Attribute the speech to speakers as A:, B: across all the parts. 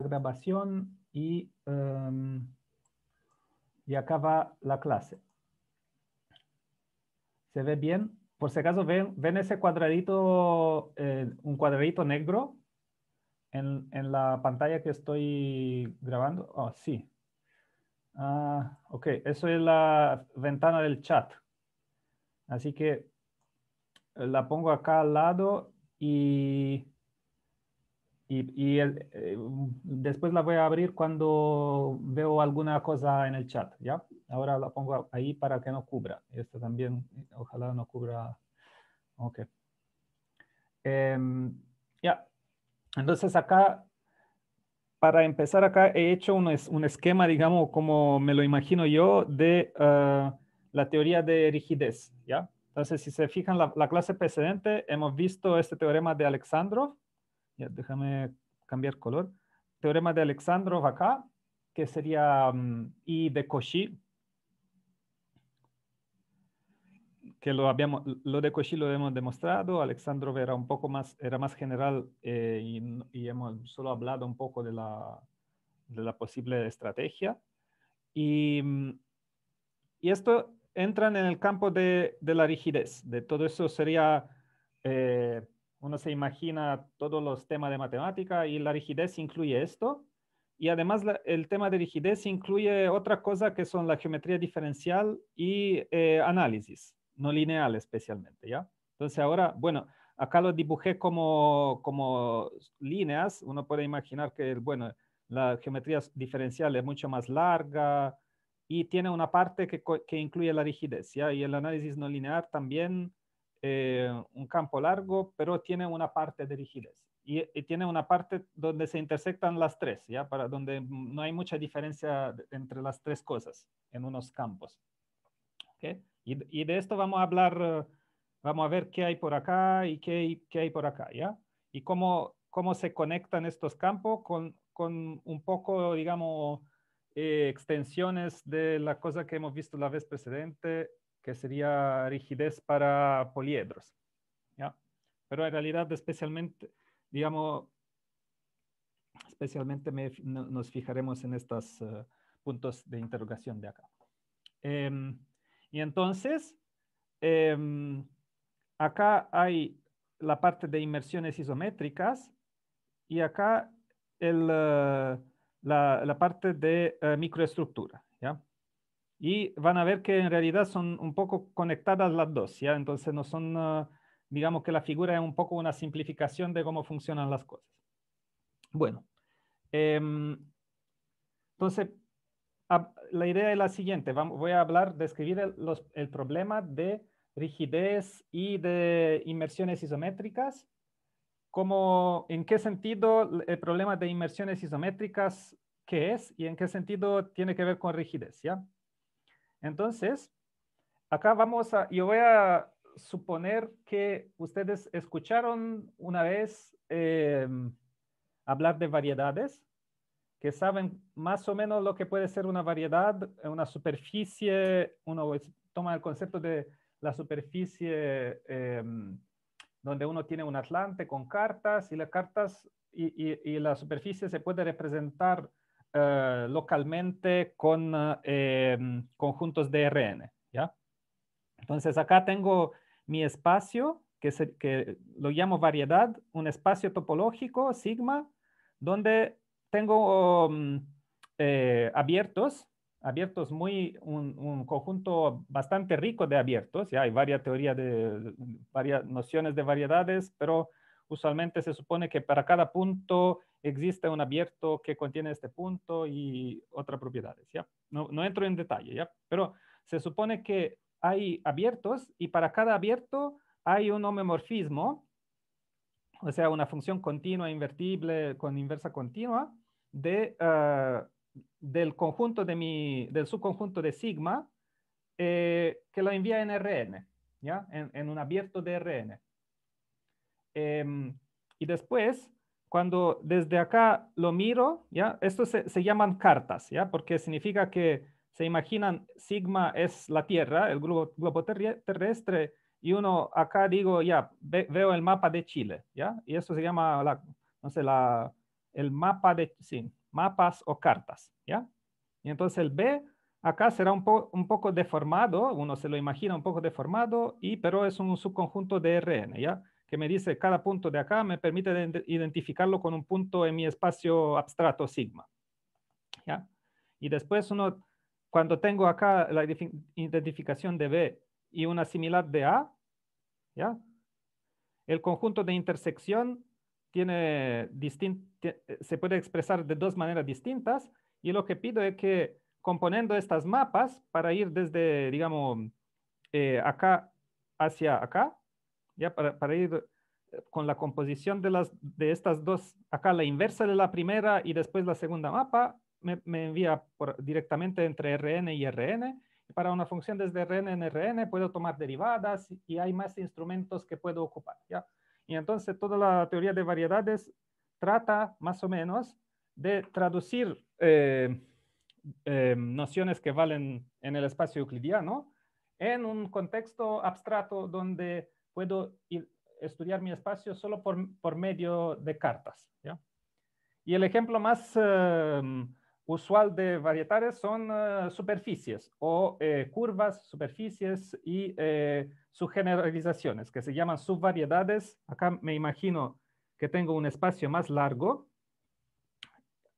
A: grabación em, y, acá y acaba la clase. ¿Se ve bien? Por si acaso, ¿ven, ven ese cuadradito, eh, un cuadradito negro en, la pantalla que estoy grabando? Oh, sí. Ah, ok, eso es la ventana del chat. Así que la pongo acá al lado y y, eh, después la voy a abrir cuando veo alguna cosa en el chat, ¿ya? Ahora la pongo ahí para que no cubra. Esto también, ojalá no cubra. Ok. Em, ya. Entonces acá, para empezar acá, he hecho un, un, esquema, digamos, como me lo imagino yo, de ah, la teoría de rigidez, ¿ya? Entonces, si se fijan, la, la clase precedente hemos visto este teorema de Alexandrov, déjame cambiar color. Teorema de Alexandrov acá, que sería y mm, de Cauchy, que lo habíamos, lo de Cauchy lo hemos demostrado, Alexandrov era un poco más, era más general eh, y, hemos solo hablado un poco de la, posible estrategia. Mm, y, esto entra en el campo de, la rigidez, de todo eso sería eh, uno se imagina todos los temas de matemática y la rigidez incluye esto. Y además el tema de rigidez incluye otra cosa que son la geometría diferencial y eh, análisis, no lineal especialmente, ¿ya? Entonces ahora, bueno, acá lo dibujé como, líneas. Uno puede imaginar que, bueno, la geometría diferencial es mucho más larga y tiene una parte que, incluye la rigidez, Y el análisis no lineal también eh, un campo largo, pero tiene una parte de rigidez. Y, tiene una parte donde se intersectan las tres, ¿ya? Para donde no hay mucha diferencia entre las tres cosas en unos campos. Y, de esto vamos a hablar, vamos a ver qué hay por acá y qué, hay por acá, ¿ya? Y cómo, cómo se conectan estos campos con, un poco, digamos, eh, extensiones de la cosa que hemos visto la vez precedente que sería rigidez para poliedros. ¿ya? Pero en realidad especialmente, digamos, especialmente nos fijaremos en estos eh, puntos de interrogación de acá. Em, y entonces, em, acá hay la parte de inmersiones isométricas y acá el, eh, la, parte de eh, microestructura. ¿ya? Y van a ver que en realidad son un poco conectadas las dos, ¿ya? Entonces no son, ah, digamos que la figura es un poco una simplificación de cómo funcionan las cosas. Bueno, em, entonces la idea es la siguiente. voy a hablar, describir el, el problema de rigidez y de inmersiones isométricas. Como, ¿En qué sentido el problema de inmersiones isométricas qué es y en qué sentido tiene que ver con rigidez? ¿ya? Entonces, acá vamos a, yo voy a suponer que ustedes escucharon una vez em, hablar de variedades, que saben más o menos lo que puede ser una variedad, una superficie, uno toma el concepto de la superficie em, donde uno tiene un atlante con cartas y las cartas y la superficie se puede representar eh, localmente con eh, em, conjuntos de RN, ¿ya? Entonces acá tengo mi espacio, que, que lo llamo variedad, un espacio topológico, sigma, donde tengo mm, eh, abiertos, abiertos muy, un, conjunto bastante rico de abiertos, ya hay varias teorías de, varias nociones de variedades, pero usualmente se supone que para cada punto existe un abierto que contiene este punto y otras propiedades, ¿ya? No, entro en detalle, ¿ya? Pero se supone que hay abiertos y para cada abierto hay un homomorfismo, o sea, una función continua invertible con inversa continua de, ah, del conjunto de mi, del subconjunto de sigma eh, que lo envía en Rn, ¿ya? en un abierto de Rn. Em, y después, cuando desde acá lo miro, ¿ya? Esto se, se, llaman cartas, ¿ya? Porque significa que se imaginan sigma es la Tierra, el globo, globo terrestre, y uno acá digo, ya, veo el mapa de Chile, ¿ya? Y esto se llama, no sé, la, el mapa de, sí, mapas o cartas, ¿ya? Y entonces el B acá será un, un poco deformado, uno se lo imagina un poco deformado, y, pero es un subconjunto de Rn, ¿ya? que me dice cada punto de acá, me permite identificarlo con un punto en mi espacio abstrato sigma. ¿Ya? Y después uno, cuando tengo acá la identificación de B y una similar de A, el conjunto de intersección tiene eh, se puede expresar de dos maneras distintas y lo que pido es que componiendo estas mapas para ir desde, digamos, eh, acá hacia acá, para, ir eh, con la composición de, estas dos, acá la inversa de la primera y después la segunda mapa, me, envía directamente entre Rn y Rn. para una función desde Rn en Rn puedo tomar derivadas y hay más instrumentos que puedo ocupar. ¿ya? Y entonces toda la teoría de variedades trata más o menos de traducir eh, eh, nociones que valen en el espacio euclidiano en un contexto abstracto donde puedo estudiar mi espacio solo por, medio de cartas. Y el ejemplo más em, usual de varietales son eh, superficies o eh, curvas, superficies y eh, generalizaciones que se llaman subvariedades. Acá me imagino que tengo un espacio más largo,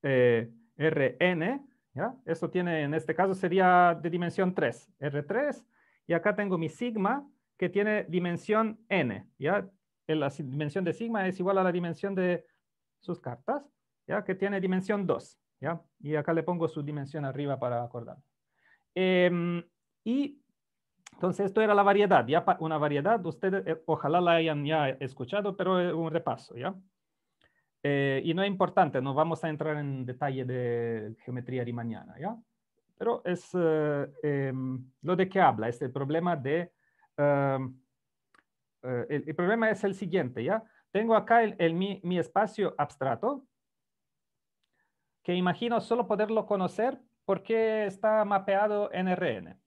A: eh, Rn, ¿ya? Esto tiene, en este caso, sería de dimensión 3, R3, y acá tengo mi sigma, que tiene dimensión n, ¿ya? La dimensión de sigma es igual a la dimensión de sus cartas, ¿ya? Que tiene dimensión 2, ¿ya? Y acá le pongo su dimensión arriba para acordar. Em, y entonces esto era la variedad, ya una variedad, ustedes eh, ojalá la hayan ya escuchado, pero es un repaso, ¿ya? Eh, y no es importante, no vamos a entrar en detalle de geometría mañana ¿ya? Pero es eh, em, lo de que habla, es el problema de eh, el, problema es el siguiente, ¿ya? Tengo acá el, mi, espacio abstracto, que imagino solo poderlo conocer porque está mapeado en RN.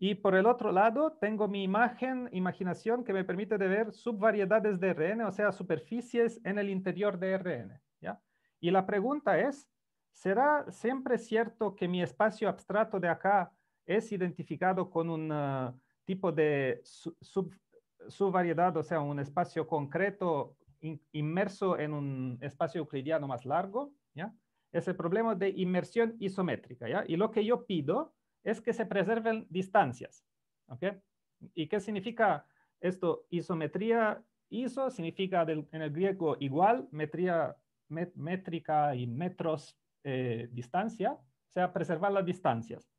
A: Y por el otro lado, tengo mi imagen, imaginación, que me permite de ver subvariedades de RN, o sea, superficies en el interior de RN. ¿ya? Y la pregunta es, ¿será siempre cierto que mi espacio abstracto de acá es identificado con un tipo de subvariedad, o sea, un espacio concreto inmerso en un espacio euclidiano más largo, ¿ya? Es el problema de inmersión isométrica, ¿ya? Y lo que yo pido es que se preserven distancias, ¿Y qué significa esto? Isometría, iso significa en el griego igual, metría, métrica y metros, eh, distancia, o sea, preservar las distancias.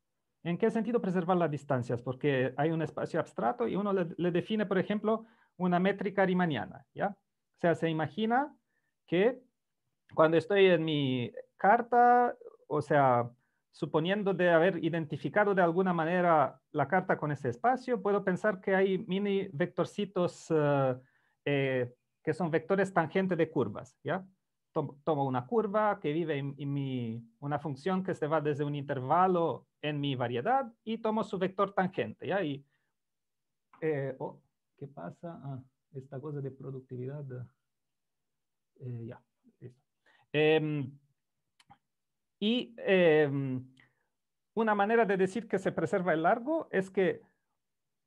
A: ¿En qué sentido preservar las distancias? Porque hay un espacio abstracto y uno le, define, por ejemplo, una métrica riemanniana, ¿ya? O sea, se imagina que cuando estoy en mi carta, o sea, suponiendo de haber identificado de alguna manera la carta con ese espacio, puedo pensar que hay mini vectorcitos eh, eh, que son vectores tangentes de curvas, ¿ya? tomo una curva que vive en, mi, una función que se va desde un intervalo en mi variedad y tomo su vector tangente. ¿ya? Y, eh, oh, ¿Qué pasa? Ah, esta cosa de productividad. Ah, eh, ya, em, y em, una manera de decir que se preserva el largo es que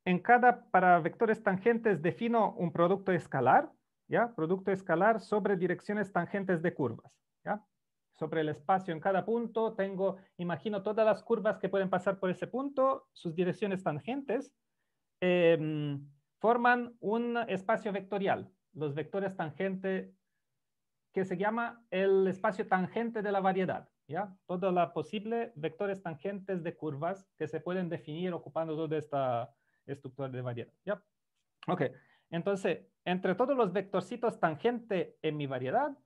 A: en cada, para vectores tangentes defino un producto escalar ¿ya? Producto escalar sobre direcciones tangentes de curvas, ¿ya? Sobre el espacio en cada punto tengo, imagino todas las curvas que pueden pasar por ese punto, sus direcciones tangentes, em, forman un espacio vectorial, los vectores tangentes que se llama el espacio tangente de la variedad, ¿ya? los la posible vectores tangentes de curvas que se pueden definir ocupando toda esta estructura de variedad, ¿ya? Ok, entonces, entre todos los vectorcitos tangente en mi variedad,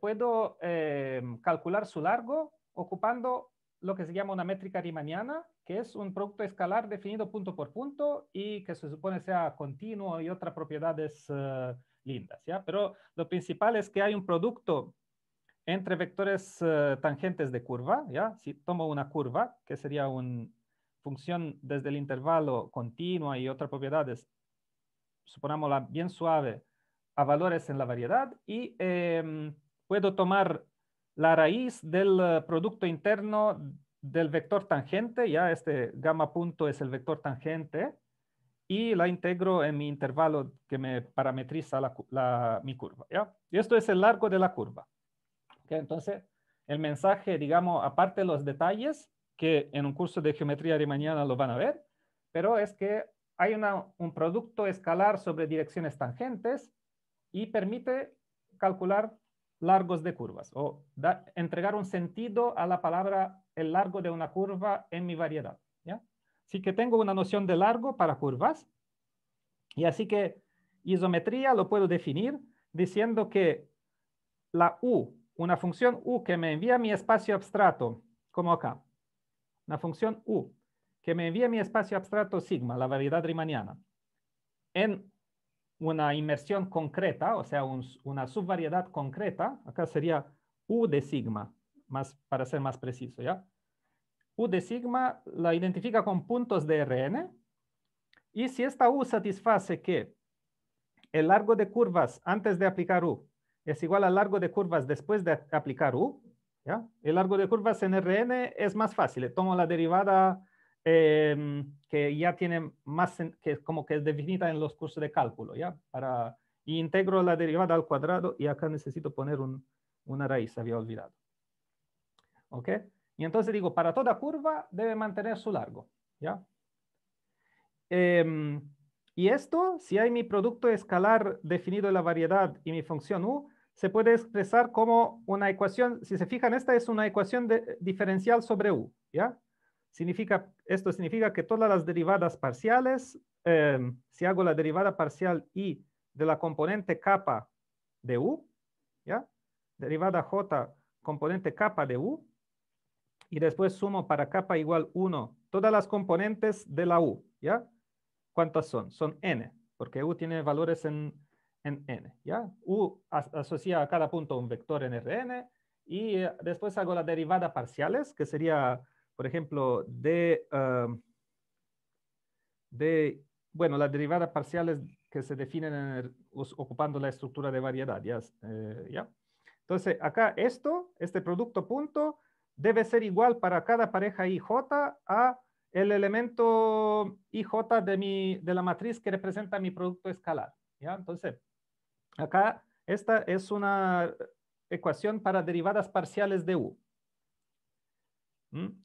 A: puedo eh, calcular su largo ocupando lo que se llama una métrica riemanniana, que es un producto escalar definido punto por punto y que se supone sea continuo y otras propiedades eh, lindas. ¿ya? Pero lo principal es que hay un producto entre vectores eh, tangentes de curva. ¿ya? Si tomo una curva, que sería una función desde el intervalo continua y otras propiedades la bien suave, a valores en la variedad y em, puedo tomar la raíz del eh, producto interno del vector tangente, ya este gamma punto es el vector tangente, y la integro en mi intervalo que me parametriza la, mi curva. ¿ya? Y esto es el largo de la curva. Entonces, el mensaje, digamos, aparte de los detalles, que en un curso de geometría de mañana lo van a ver, pero es que hay un producto escalar sobre direcciones tangentes y permite calcular largos de curvas o entregar un sentido a la palabra el largo de una curva en mi variedad. Así que tengo una noción de largo para curvas y así que isometría lo puedo definir diciendo que la u, una función u que me envía mi espacio abstracto, como acá, una función u que me envía mi espacio abstracto sigma, la variedad riemanniana, en una inmersión concreta, o sea, una subvariedad concreta, acá sería U de sigma, más, para ser más preciso, ¿ya? U de sigma la identifica con puntos de Rn, y si esta U satisface que el largo de curvas antes de aplicar U es igual al largo de curvas después de aplicar U, ¿ya? El largo de curvas en Rn es más fácil, tomo la derivada Em, que ya tiene más, que como que es definida en los cursos de cálculo, ¿ya? Para, integro la derivada al cuadrado y acá necesito poner un, una raíz, había olvidado. ¿Ok? Y entonces digo, para toda curva debe mantener su largo, ¿ya? Em, y esto, si hay mi producto escalar definido en la variedad y mi función u, se puede expresar como una ecuación, si se fijan, esta es una ecuación de, diferencial sobre u, ¿ya? Significa, esto significa que todas las derivadas parciales, em, si hago la derivada parcial y de la componente k de u, ¿ya? derivada j componente k de u, y después sumo para k igual 1 todas las componentes de la u, ¿ya? ¿Cuántas son? Son n, porque u tiene valores en, en n, ¿ya? u asocia a cada punto un vector en Rn, y eh, después hago la derivada parciales, que sería por ejemplo, de, ah, de bueno, las derivadas parciales que se definen ocupando la estructura de variedad, eh, ¿ya? Entonces, acá esto, este producto punto, debe ser igual para cada pareja IJ a el elemento IJ de, mi, de la matriz que representa mi producto escalar. ¿ya? Entonces, acá esta es una ecuación para derivadas parciales de U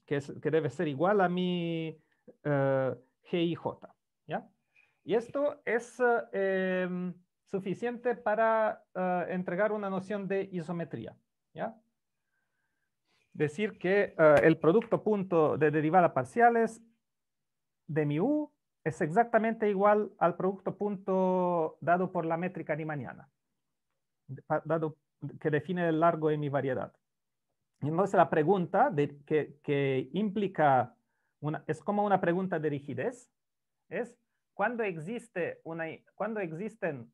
A: que, debe ser igual a mi uh, eh, GIJ. ¿ya? Y esto es eh, em, suficiente para eh, entregar una noción de isometría. ¿ya? Decir que el producto punto de derivada parciales de mi U es exactamente igual al producto punto dado por la métrica riemanniana, dado que define el largo de mi variedad. Entonces la pregunta de, que, implica, una, es como una pregunta de rigidez, es cuando existe una, cuando existen,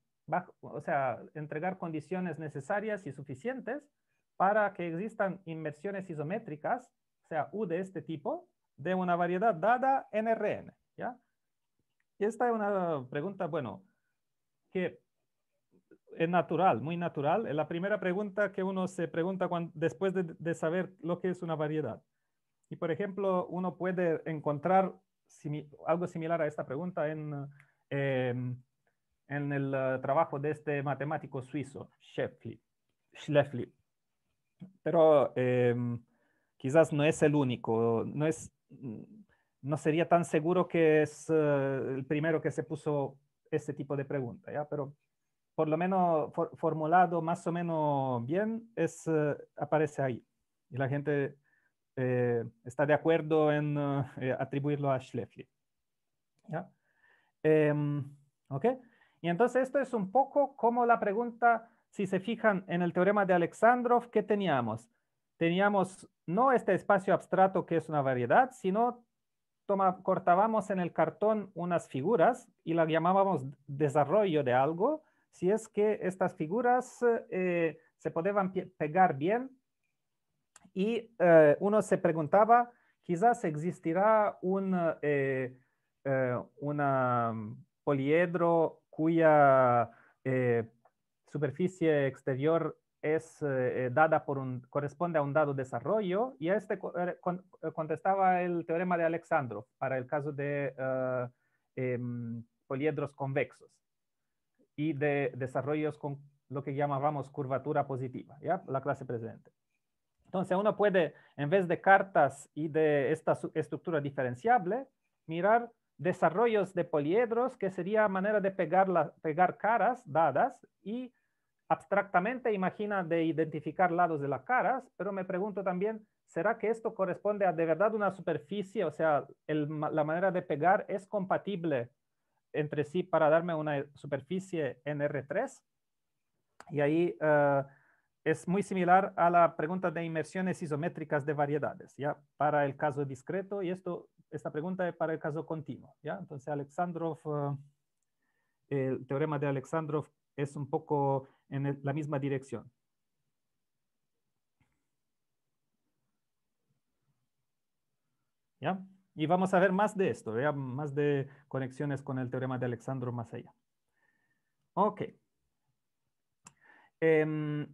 A: o sea, entregar condiciones necesarias y suficientes para que existan inmersiones isométricas, o sea, U de este tipo, de una variedad dada en RN, ¿ya? Y esta es una pregunta, bueno, que es natural, muy natural. Es la primera pregunta que uno se pregunta después de, saber lo que es una variedad. Y por ejemplo, uno puede encontrar algo similar a esta pregunta en, em, en el eh, trabajo de este matemático suizo, Schleffli. Pero em, quizás no es el único, no, es, no sería tan seguro que es eh, el primero que se puso este tipo de pregunta, ¿ya? Pero por lo menos formulado más o menos bien, es, eh, aparece ahí. Y la gente eh, está de acuerdo en eh, atribuirlo a Schlefli. ¿Ya? Em, ¿Ok? Y entonces esto es un poco como la pregunta, si se fijan en el teorema de Alexandrov, ¿qué teníamos? Teníamos no este espacio abstracto que es una variedad, sino cortábamos en el cartón unas figuras y las llamábamos desarrollo de algo si es que estas figuras eh, se podían pegar bien. Y eh, uno se preguntaba, quizás existirá un eh, mm, poliedro cuya superficie exterior es corresponde a un dado desarrollo y a este contestaba el teorema de Alexandro, para el caso de em, poliedros convexos y de desarrollos con lo que llamábamos curvatura positiva, La clase presente. Entonces uno puede, en vez de cartas y de esta estructura diferenciable, mirar desarrollos de poliedros, que sería manera de pegar, pegar caras dadas y abstractamente imagina de identificar lados de las caras, pero me pregunto también, ¿será que esto corresponde a de verdad una superficie? O sea, la manera de pegar es compatible entre sí para darme una superficie nr 3 Y ahí eh, es muy similar a la pregunta de inmersiones isométricas de variedades, ¿ya? Para el caso discreto y esto, esta pregunta es para el caso continuo, ¿ya? Entonces, Alexandrov, eh, el teorema de Alexandrov es un poco en la misma dirección. ¿Ya? Y vamos a ver más de esto, más de conexiones con el teorema de Alexandro más allá. Ok. Em,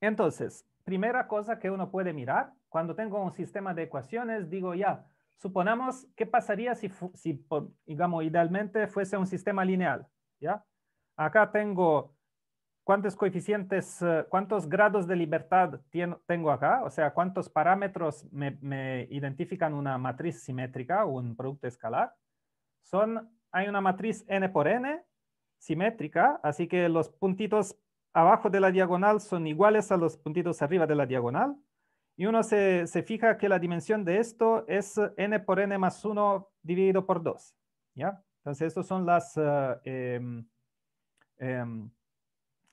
A: entonces, primera cosa que uno puede mirar, cuando tengo un sistema de ecuaciones, digo ya, suponamos, ¿qué pasaría si, si digamos, idealmente fuese un sistema lineal? ¿Ya? Acá tengo cuántos coeficientes, eh, cuántos grados de libertad tengo acá, o sea, cuántos parámetros me, identifican una matriz simétrica o un producto escalar. Son, hay una matriz n por n simétrica, así que los puntitos abajo de la diagonal son iguales a los puntitos arriba de la diagonal. Y uno se, se fija que la dimensión de esto es eh, n por n más 1 dividido por 2. ¿ya? Entonces, estos son las... Eh, em, em,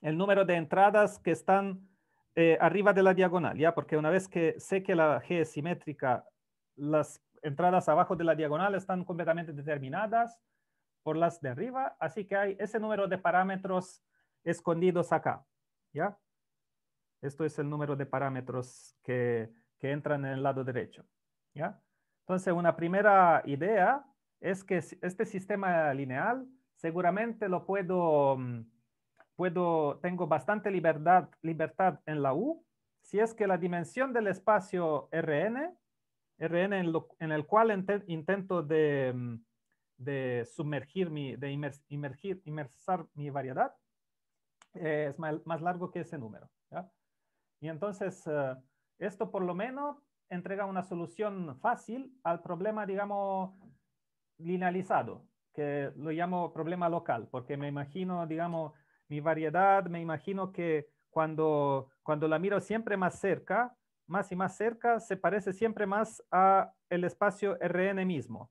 A: el número de entradas que están eh, arriba de la diagonal, ¿ya? Porque una vez que sé que la G es simétrica, las entradas abajo de la diagonal están completamente determinadas por las de arriba, así que hay ese número de parámetros escondidos acá, ¿ya? Esto es el número de parámetros que, que entran en el lado derecho, ¿ya? Entonces, una primera idea es que este sistema lineal seguramente lo puedo mm, tengo bastante libertad, libertad en la U si es que la dimensión del espacio Rn, Rn en, en el cual intento de, mm, de, sumergir mi, de inmersar mi variedad, eh, es más, largo que ese número. Y entonces, eh, esto por lo menos entrega una solución fácil al problema, digamos, linealizado, que lo llamo problema local, porque me imagino, digamos, mi variedad, me imagino que cuando, cuando la miro siempre más cerca, más y más cerca, se parece siempre más a el espacio RN mismo.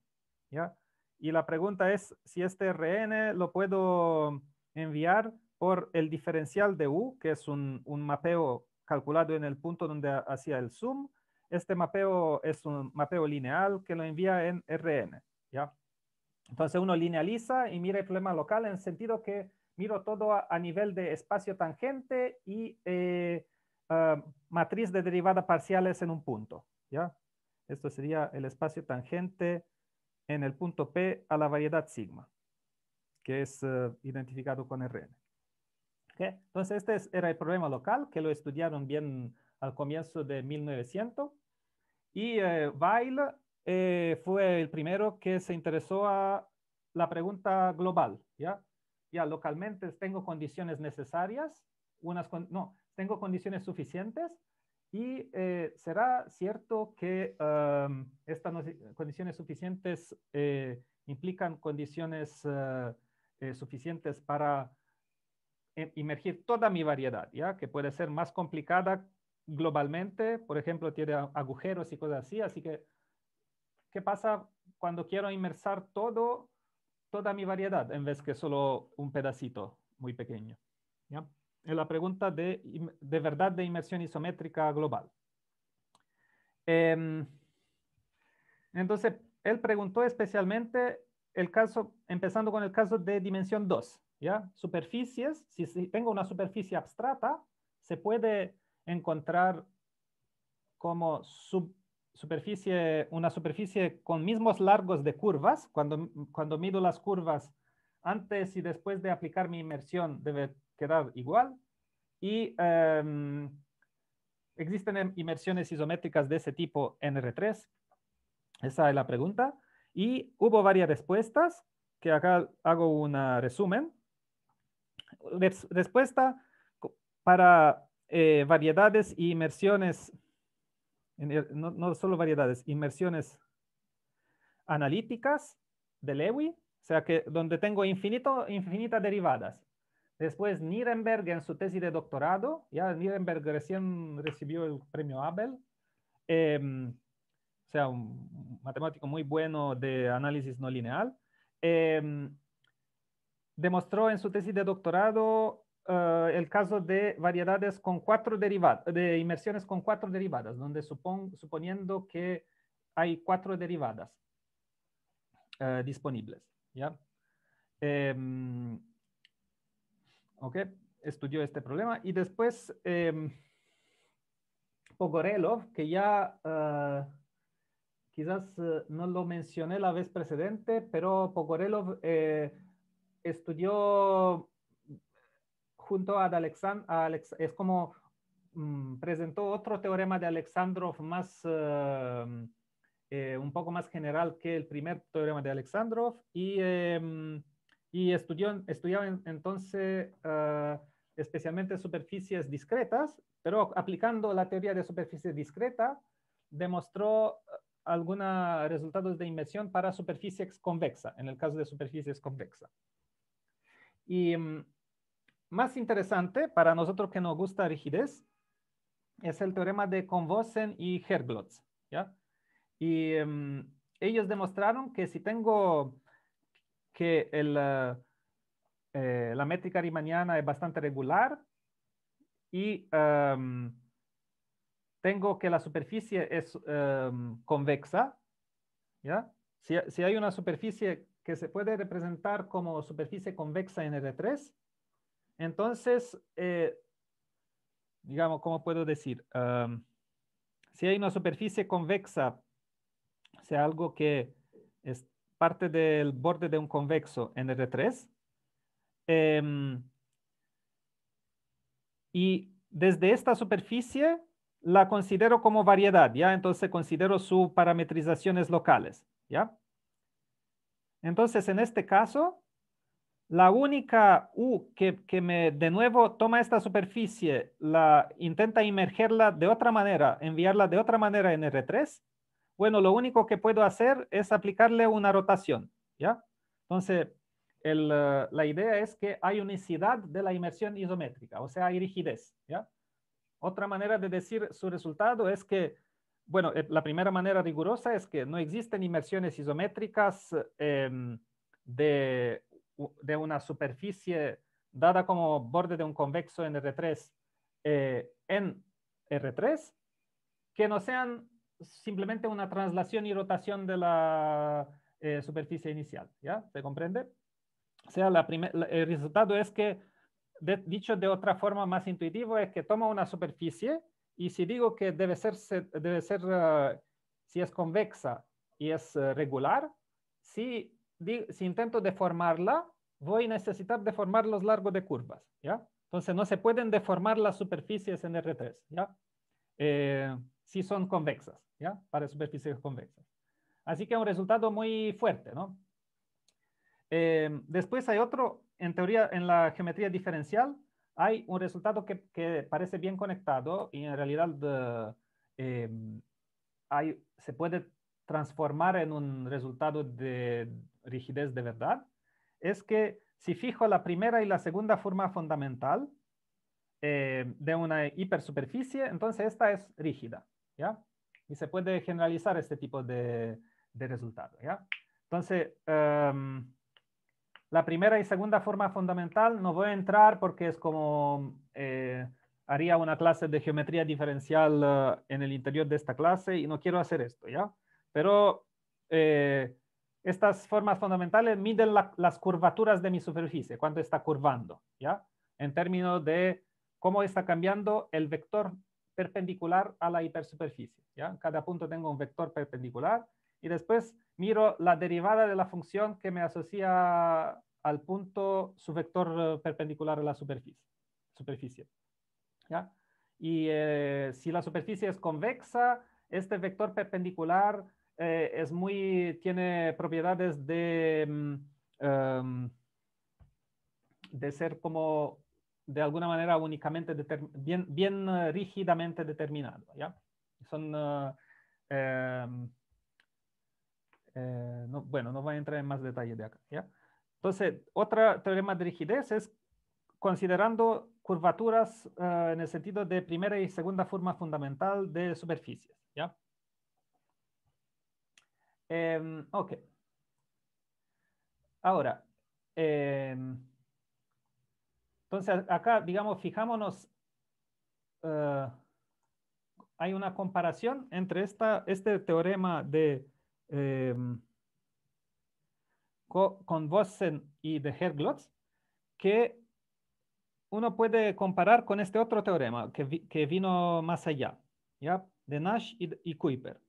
A: Y la pregunta es si este RN lo puedo enviar por el diferencial de U, que es un, mapeo calculado en el punto donde hacía el zoom. Este mapeo es un mapeo lineal que lo envía en RN. ¿ya? Entonces uno linealiza y mira el problema local en el sentido que miro todo a, nivel de espacio tangente y eh, ah, matriz de derivada parciales en un punto. ¿ya? Esto sería el espacio tangente en el punto P a la variedad sigma, que es eh, identificado con Rn. Entonces, este era el problema local, que lo estudiaron bien al comienzo de 1900. Y eh, Weil fue el primero que se interesó a la pregunta global, ¿ya? ya localmente tengo condiciones necesarias, unas no, tengo condiciones suficientes y eh, será cierto que um, estas condiciones suficientes eh, implican condiciones eh, suficientes para emergir toda mi variedad, ya que puede ser más complicada globalmente, por ejemplo, tiene agujeros y cosas así, así que, ¿qué pasa cuando quiero inmersar todo? toda mi variedad en vez que solo un pedacito muy pequeño. ¿ya? Es la pregunta de, verdad de inmersión isométrica global. Em, entonces, él preguntó especialmente el caso, empezando con el caso de dimensión 2, ¿ya? Superficies, si, si tengo una superficie abstrata, se puede encontrar como sub superficie, una superficie con mismos largos de curvas, cuando, cuando mido las curvas antes y después de aplicar mi inmersión debe quedar igual. Y em, existen em, inmersiones isométricas de ese tipo en R3. Esa es la pregunta. Y hubo varias respuestas, que acá hago un ah, resumen. Respuesta para eh, variedades y inmersiones no, solo variedades, inmersiones analíticas de Lewy, o sea que donde tengo infinito, infinitas derivadas. Después Nirenberg en su tesis de doctorado, ya Nirenberg recién recibió el premio Abel, em, o sea, un matemático muy bueno de análisis no lineal, em, demostró en su tesis de doctorado eh, el caso de variedades con cuatro derivadas, de inmersiones con cuatro derivadas, donde suponiendo que hay cuatro derivadas eh, disponibles. ¿ya? Em, ok, estudió este problema y después em, Pogorelov, que ya eh, quizás no lo mencioné la vez precedente, pero Pogorelov estudió junto a, es como mm, presentó otro teorema de Alexandrov más, em, eh, un poco más general que el primer teorema de Alexandrov y, em, y estudió, estudiaba entonces eh, especialmente superficies discretas, pero aplicando la teoría de superficies discreta, demostró eh, algunos resultados de inmersión para superficies convexas, en el caso de superficies convexas. Y em, más interesante para nosotros que nos gusta rigidez es el teorema de Convosen y Herglotz. ¿ya? Y em, ellos demostraron que si tengo que el, eh, eh, la métrica riemanniana es bastante regular y em, tengo que la superficie es em, convexa, ¿ya? Si, si hay una superficie que se puede representar como superficie convexa en R3, entonces, eh, digamos, ¿cómo puedo decir? si hay una superficie convexa, sea, algo que es parte del borde de un convexo en R3, em, y desde esta superficie la considero como variedad, ¿ya? Entonces considero sus parametrizaciones locales, ¿ya? Entonces, en este caso, la única U que, me de nuevo toma esta superficie, la intenta inmergerla de otra manera, enviarla de otra manera en R3. Bueno, lo único que puedo hacer es aplicarle una rotación, ¿ya? Entonces, eh, la idea es que hay unicidad de la inmersión isométrica, o sea, hay rigidez, ¿ya? Otra manera de decir su resultado es que, bueno, eh, la primera manera rigurosa es que no existen inmersiones isométricas em, de de una superficie dada como borde de un convexo en R3 eh, en R3 que no sean simplemente una traslación y rotación de la eh, superficie inicial. ¿Ya? ¿Se comprende? O sea, la el resultado es que, dicho de otra forma más intuitivo, es que tomo una superficie y si digo que debe ser, debe ser ah, si es convexa y es eh, regular, si si intento deformarla, voy a necesitar deformar los largos de curvas, ¿ya? Entonces no se pueden deformar las superficies en R3, ¿ya? Eh, si son convexas, ¿ya? Para superficies convexas. Así que es un resultado muy fuerte, ¿no? Eh, después hay otro, en teoría, en la geometría diferencial, hay un resultado que, que parece bien conectado y en realidad eh, em, hay, se puede transformar en un resultado de rigidez de verdad, es que si fijo la primera y la segunda forma fundamental eh, de una hipersuperficie, entonces esta es rígida, ¿ya? Y se puede generalizar este tipo de, de resultado, ¿ya? Entonces, em, la primera y segunda forma fundamental no voy a entrar porque es como eh, haría una clase de geometría diferencial eh, en el interior de esta clase y no quiero hacer esto, ¿ya? Pero eh, estas formas fundamentales miden las curvaturas de mi superficie, cuando está curvando, ¿ya? En términos de cómo está cambiando el vector perpendicular a la hipersuperficie, ¿ya? cada punto tengo un vector perpendicular y después miro la derivada de la función que me asocia al punto su vector eh, perpendicular a la superficie. superficie ¿ya? Y eh, si la superficie es convexa, este vector perpendicular eh, es muy, tiene propiedades de, mm, em, de ser como de alguna manera únicamente bien, bien eh, rígidamente determinado. ¿ya? Son, eh, em, bueno, no voy a entrar en más detalle de acá. ¿ya? Entonces, otro teorema de rigidez es considerando curvaturas en el sentido de primera y segunda forma fundamental de superficies. ¿ya? Em, ok. Ahora, em, entonces acá, digamos, fijámonos, eh, hay una comparación entre esta, este teorema de eh, con y de Herglotz, que uno puede comparar con este otro teorema que, vino más allá, ¿ya? de Nash y Kuiper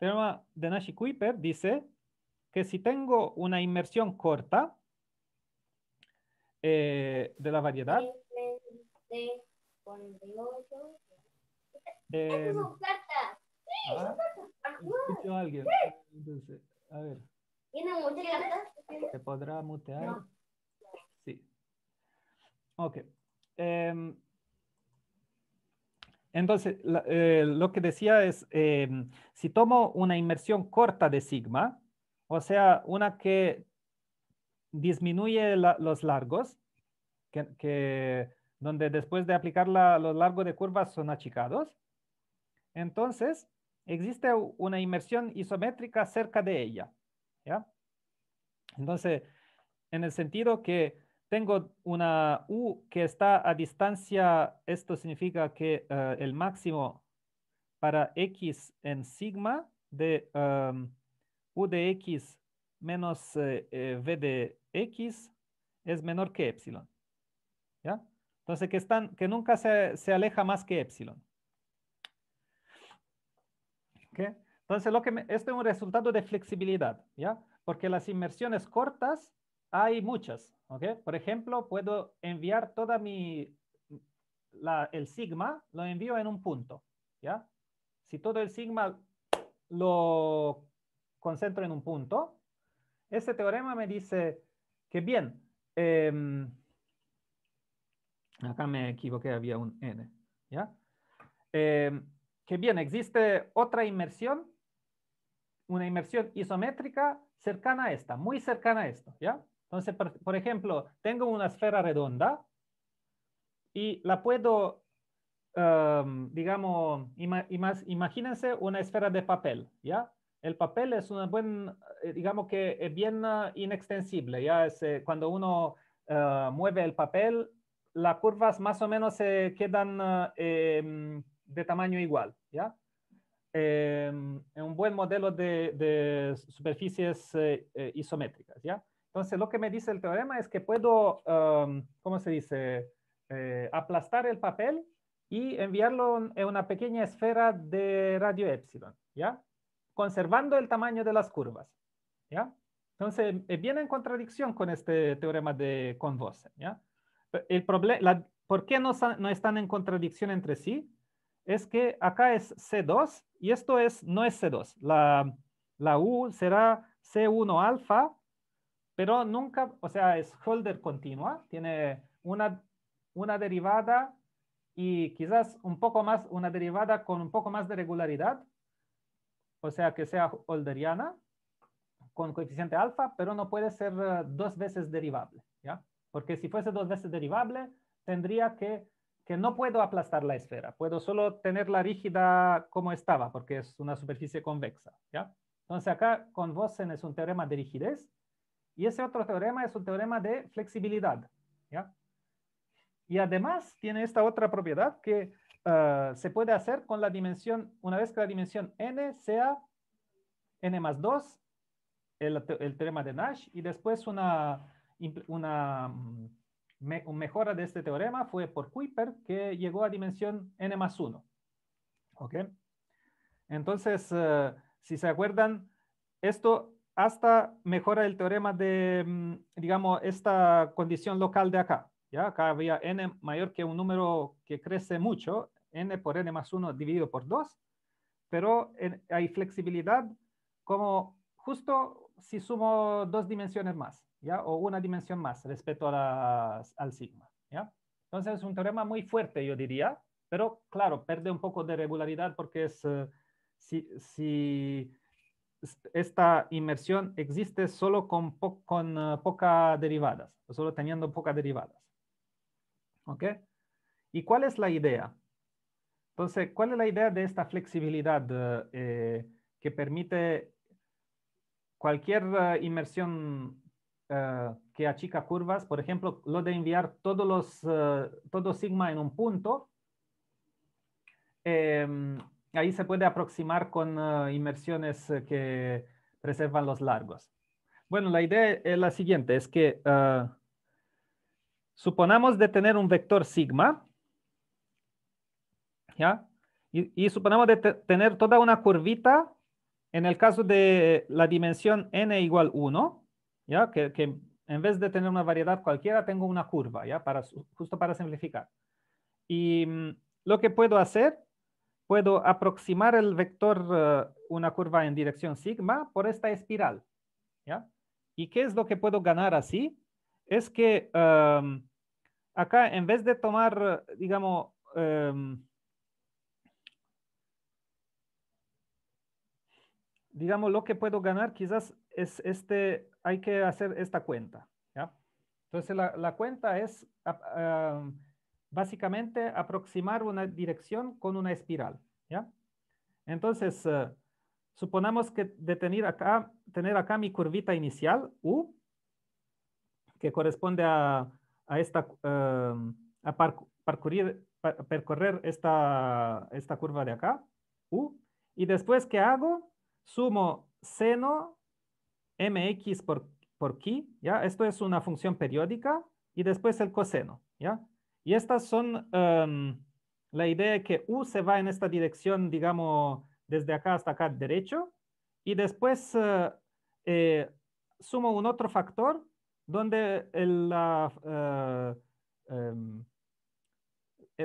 A: teorema de Nash-Kuiper dice que si tengo una inmersión corta eh, de la variedad... Eh, eh ah, escucho a alguien. Entonces, a ver. ¿Tiene ¿Se podrá mutear? Sí. Ok. Eh, entonces, eh, lo que decía es, em, si tomo una inmersión corta de sigma, o sea, una que disminuye los largos, que, donde después de aplicar los largos de curvas son achicados, entonces existe una inmersión isométrica cerca de ella. Entonces, en el sentido que tengo una U que está a distancia, esto significa que eh, el máximo para X en sigma de em, U de X menos eh, eh, V de X es menor que epsilon. ¿Ya? Entonces, que, están, que nunca se, aleja más que epsilon. Entonces, lo que esto es un resultado de flexibilidad, ¿ya? Porque las inmersiones cortas hay muchas, ¿ok? Por ejemplo, puedo enviar toda mi, el sigma, lo envío en un punto, ¿ya? Si todo el sigma lo concentro en un punto, este teorema me dice que bien, em, acá me equivoqué, había un n, ¿ya? Em, que bien, existe otra inmersión, una inmersión isométrica cercana a esta, muy cercana a esto, ¿ya? Entonces, por, ejemplo, tengo una esfera redonda y la puedo, um, digamos, imagínense una esfera de papel, ¿ya? El papel es una buena, eh, digamos que es bien uh, inextensible, ¿ya? Eh, cuando uno uh, mueve el papel, las curvas más o menos se quedan uh, em, de tamaño igual, ¿ya? Em, un buen modelo de superficies eh, isométricas, ¿ya? Entonces, lo que me dice el teorema es que puedo, um, ¿cómo se dice? Eh, aplastar el papel y enviarlo en una pequeña esfera de radio epsilon, ¿ya? Conservando el tamaño de las curvas, ¿ya? Entonces, eh, viene en contradicción con este teorema de con ¿ya? El problema, ¿por qué no, no, están en contradicción entre sí? Es que acá es C2 y esto es, no es C2. La, la U será C1 alfa pero nunca, o sea, es holder continua, tiene una, una derivada y quizás un poco más, una derivada con un poco más de regularidad, o sea, que sea holderiana con coeficiente alfa, pero no puede ser eh, dos veces derivable, ¿ya? Porque si fuese dos veces derivable, tendría que, que no puedo aplastar la esfera, puedo solo tenerla rígida como estaba, porque es una superficie convexa, ¿ya? Entonces acá con Vossen es un teorema de rigidez, y ese otro teorema es un teorema de flexibilidad. Y además tiene esta otra propiedad que eh, se puede hacer con la dimensión, una vez que la dimensión n sea n más 2, el, teorema de Nash, y después una, una mm, mejora de este teorema fue por Kuiper, que llegó a dimensión n más 1. ¿Ok? Entonces, eh, si se acuerdan, esto hasta mejora el teorema de, mm, digamos, esta condición local de acá. ¿ya? Acá había n mayor que un número que crece mucho, n por n más 1 dividido por 2, pero hay flexibilidad como justo si sumo dos dimensiones más, ¿ya? o una dimensión más respecto a al sigma. ¿ya? Entonces es un teorema muy fuerte, yo diría, pero claro, pierde un poco de regularidad porque es, eh, si esta inmersión existe solo con, con ah, pocas derivadas, solo teniendo pocas derivadas. ¿Ok? ¿Y cuál es la idea? Entonces, ¿cuál es la idea de esta flexibilidad ah, eh, que permite cualquier ah, inmersión que achica curvas? Por ejemplo, lo de enviar todos los, todo sigma en un punto. Em, ahí se puede aproximar con ah, inmersiones eh, que preservan los largos. Bueno, la idea es la siguiente, es que uh, suponamos de tener un vector sigma, ¿ya? Y, y suponamos de tener toda una curvita en el caso de la dimensión n igual 1, ¿ya? Que, en vez de tener una variedad cualquiera, tengo una curva, ¿ya? Para, justo para simplificar. Y mm, lo que puedo hacer puedo aproximar el vector, eh, una curva en dirección sigma por esta espiral. ¿ya? ¿Y qué es lo que puedo ganar así? Es que em, acá en vez de tomar, digamos, em, digamos, lo que puedo ganar quizás es este, hay que hacer esta cuenta. ¿ya? Entonces la, cuenta es... Em, básicamente aproximar una dirección con una espiral. ¿ya? Entonces, eh, supongamos que de tener acá, tener acá mi curvita inicial, U, que corresponde a, esta, em, a percorrer esta, curva de acá, U, y después, ¿qué hago? Sumo seno mx por, por ki, ¿ya? Esto es una función periódica, y después el coseno, ¿ya? Y estas son em, la idea que U se va en esta dirección, digamos, desde acá hasta acá derecho. Y después eh, eh, sumo un otro factor donde eh, em,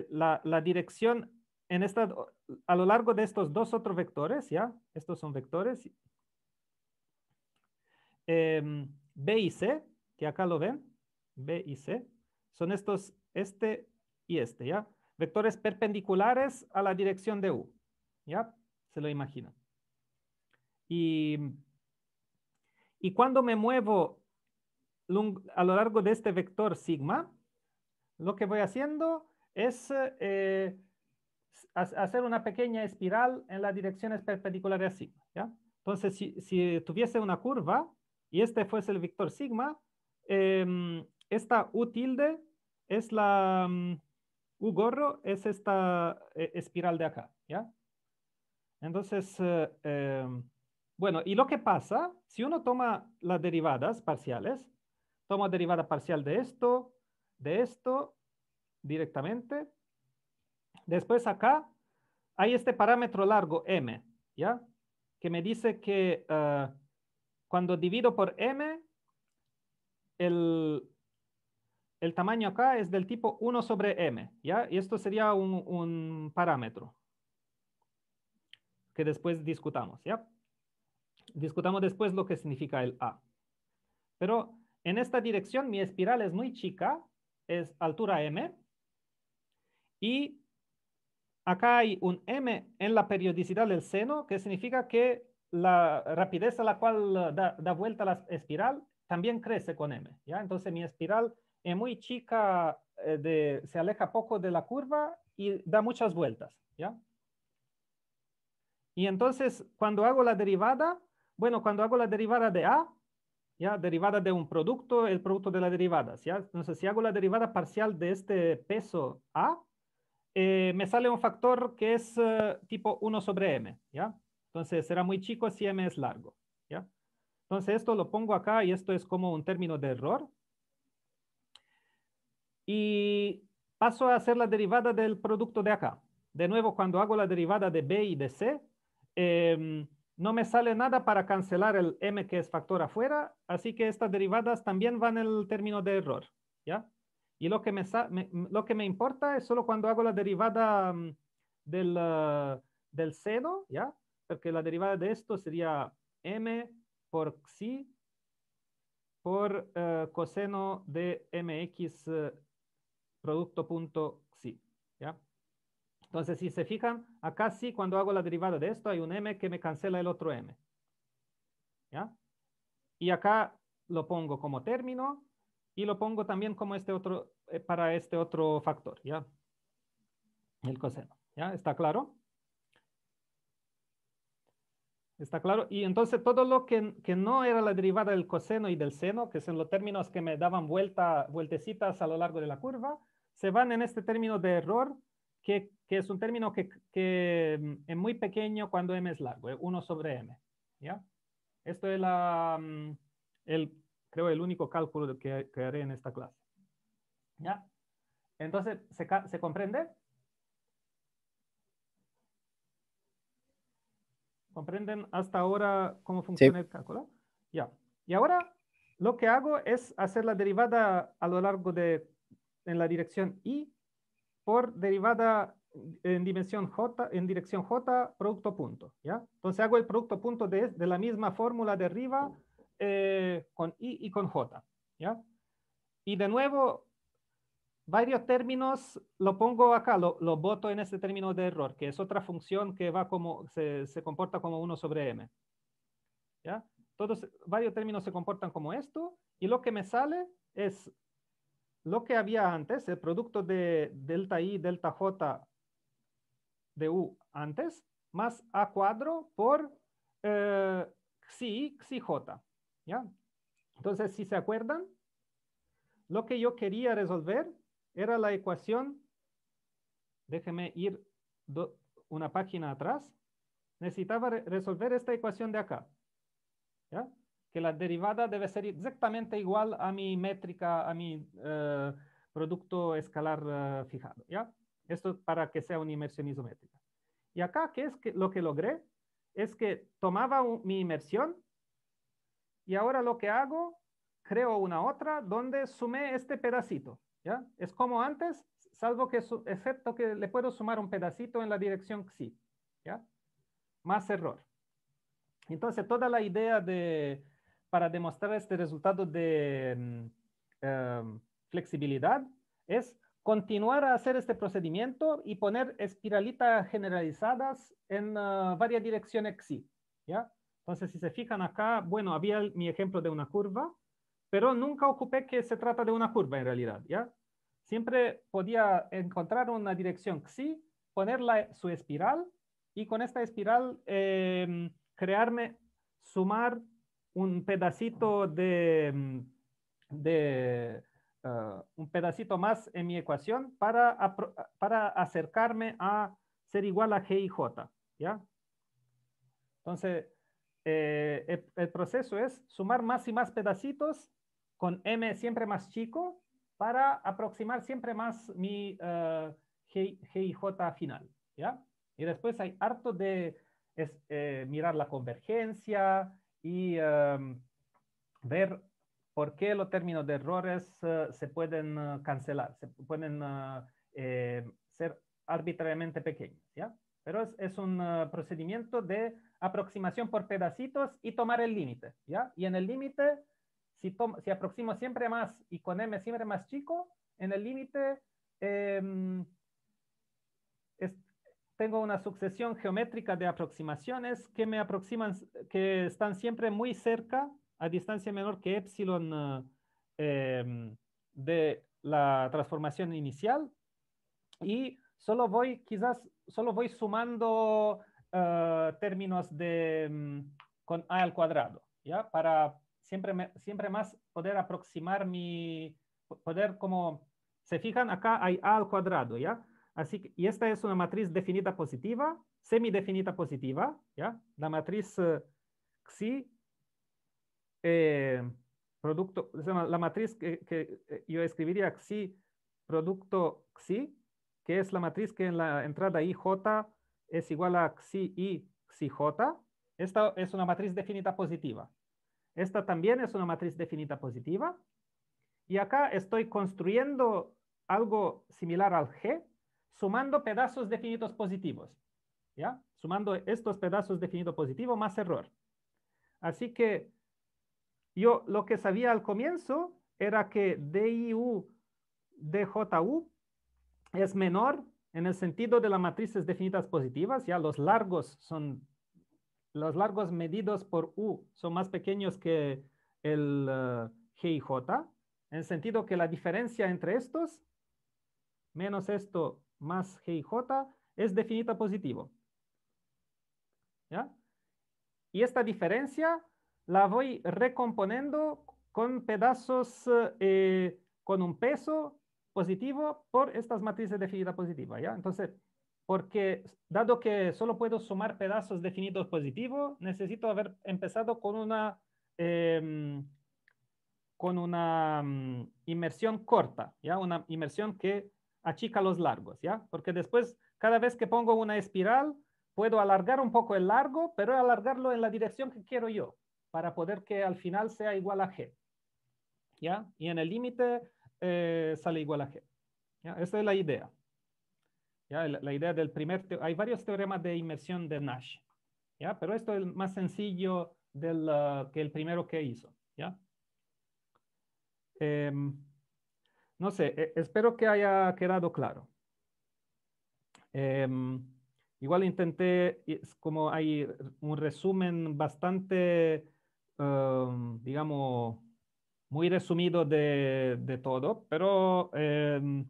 A: la, la, dirección en esta, a lo largo de estos dos otros vectores, ¿ya? Estos son vectores. Em, B y C, que acá lo ven, B y C, son estos este y este, ¿ya? Vectores perpendiculares a la dirección de U, ¿ya? Se lo imagino. Y, cuando me muevo a lo largo de este vector sigma, lo que voy haciendo es eh, hacer una pequeña espiral en las direcciones perpendiculares a sigma, ¿ya? Entonces, si, tuviese una curva y este fuese el vector sigma, em, esta U tilde es la mm, U gorro, es esta eh, espiral de acá, ¿ya? Entonces, eh, em, bueno, y lo que pasa, si uno toma las derivadas parciales, toma derivada parcial de esto, de esto, directamente. Después acá hay este parámetro largo m, ¿ya? Que me dice que eh, cuando divido por m, el, el tamaño acá es del tipo 1 sobre m, ¿ya? Y esto sería un, parámetro que después discutamos, ¿ya? Discutamos después lo que significa el a. Pero en esta dirección mi espiral es muy chica, es altura m, y acá hay un m en la periodicidad del seno, que significa que la rapidez a la cual da, da vuelta la espiral también crece con m, ¿ya? Entonces mi espiral es muy chica, eh, de, se aleja poco de la curva y da muchas vueltas, ¿ya? Y entonces, cuando hago la derivada, bueno, cuando hago la derivada de A, ¿ya? Derivada de un producto, el producto de la derivada, Entonces, si hago la derivada parcial de este peso A, eh, me sale un factor que es eh, tipo 1 sobre M, ¿ya? Entonces, será muy chico si M es largo, ¿ya? Entonces, esto lo pongo acá y esto es como un término de error, y paso a hacer la derivada del producto de acá. De nuevo, cuando hago la derivada de B y de C, em, no me sale nada para cancelar el m que es factor afuera, así que estas derivadas también van en el término de error, ¿ya? Y lo que me, lo que me importa es solo cuando hago la derivada mm, del, ah, del seno, ¿ya? Porque la derivada de esto sería m por xi por eh, coseno de mx eh, producto sí ¿ya? Entonces, si se fijan, acá sí, cuando hago la derivada de esto, hay un m que me cancela el otro m. ¿ya? Y acá lo pongo como término y lo pongo también como este otro, eh, para este otro factor, ¿ya? El coseno, ¿ya? ¿Está claro? ¿Está claro? Y entonces todo lo que, que, no era la derivada del coseno y del seno, que son los términos que me daban vuelta, vueltecitas a lo largo de la curva, se van en este término de error, que, es un término que, es mm, muy pequeño cuando m es largo, 1 eh, sobre m. ¿ya? Esto es la, mm, el, creo el único cálculo que, que haré en esta clase. ¿ya? Entonces, ¿se, se comprende? ¿Comprenden hasta ahora cómo funciona el cálculo? Ya. Y ahora lo que hago es hacer la derivada a lo largo de en la dirección i, por derivada en dimensión j, en dirección j, producto punto, ¿ya? Entonces hago el producto punto de, la misma fórmula de arriba eh, con i y con j, ¿ya? Y de nuevo, varios términos, lo pongo acá, lo, lo boto en este término de error, que es otra función que va como, se, comporta como 1 sobre m, ¿ya? Todos, varios términos se comportan como esto, y lo que me sale es lo que había antes, el producto de delta i, delta j de u antes, más a cuadro por xi, eh, xi j. ¿ya? Entonces, si se acuerdan, lo que yo quería resolver era la ecuación, déjeme ir una página atrás, necesitaba resolver esta ecuación de acá. ¿ya? que la derivada debe ser exactamente igual a mi métrica, a mi eh, producto escalar eh, fijado. ¿ya? Esto para que sea una inmersión isométrica. Y acá, ¿qué es que lo que logré? Es que tomaba mi inmersión y ahora lo que hago, creo una otra donde sumé este pedacito. ¿ya? Es como antes, salvo que, excepto que le puedo sumar un pedacito en la dirección xi. ¿ya? Más error. Entonces, toda la idea de para demostrar este resultado de mm, em, flexibilidad es continuar a hacer este procedimiento y poner espiralitas generalizadas en ah, varias direcciones XI. ¿ya? Entonces, si se fijan acá, bueno, había mi ejemplo de una curva, pero nunca ocupé que se trata de una curva en realidad. ¿ya? Siempre podía encontrar una dirección XI, ponerla su espiral y con esta espiral em, crearme, sumar un pedacito de, mm, de ah, un pedacito más en mi ecuación para, para acercarme a ser igual a g y j, ¿ya? Entonces, eh, el, proceso es sumar más y más pedacitos con m siempre más chico para aproximar siempre más mi ah, g, y j final, ¿ya? Y después hay harto de eh, mirar la convergencia, y em, ver por qué los términos de errores eh, se pueden eh, cancelar, se pueden eh, ser arbitrariamente pequeños, ¿ya? Pero es, es un procedimiento de aproximación por pedacitos y tomar el límite, ¿ya? Y en el límite, si, si aproximo siempre más y con m siempre más chico, en el límite... Em, tengo una sucesión geométrica de aproximaciones que me aproximan, que están siempre muy cerca, a distancia menor que epsilon eh, em, de la transformación inicial. Y solo voy, quizás, solo voy sumando eh, términos de, em, con a al cuadrado, ¿ya? Para siempre, siempre más poder aproximar mi, poder como, se fijan, acá hay a al cuadrado, ¿ya? y esta es una matriz definida positiva, semidefinida positiva, ¿ya? La matriz eh, xi, eh, producto, la matriz que, eh, yo escribiría xi, producto xi, que es la matriz que en la entrada ij es igual a xi i xi j. Esta es una matriz definida positiva. Esta también es una matriz definida positiva. Y acá estoy construyendo algo similar al G, sumando pedazos definidos positivos. ¿Ya? Sumando estos pedazos definidos positivo más error. Así que yo lo que sabía al comienzo era que DIU DJU es menor en el sentido de las matrices definidas positivas, ya los largos son los largos medidos por U son más pequeños que el uh, J, en el sentido que la diferencia entre estos menos esto más GIJ es definida positivo. ¿Ya? Y esta diferencia la voy recomponiendo con pedazos eh, con un peso positivo por estas matrices definidas positiva ¿ya? Entonces, porque dado que solo puedo sumar pedazos definidos positivos, necesito haber empezado con una, em, con una mm, inmersión corta, ¿ya? una inmersión que achica los largos, ¿ya? Porque después, cada vez que pongo una espiral, puedo alargar un poco el largo, pero alargarlo en la dirección que quiero yo, para poder que al final sea igual a g. ¿Ya? Y en el límite eh, sale igual a g. ¿Ya? Esta es la idea. ¿Ya? La, idea del primer... Hay varios teoremas de inmersión de Nash. ¿Ya? Pero esto es más sencillo del, uh, que el primero que hizo. ¿Ya? Eh, no sé, e, espero que haya quedado claro. Em, igual intenté, como hay un resumen bastante, em, digamos, muy resumido de, todo, pero em,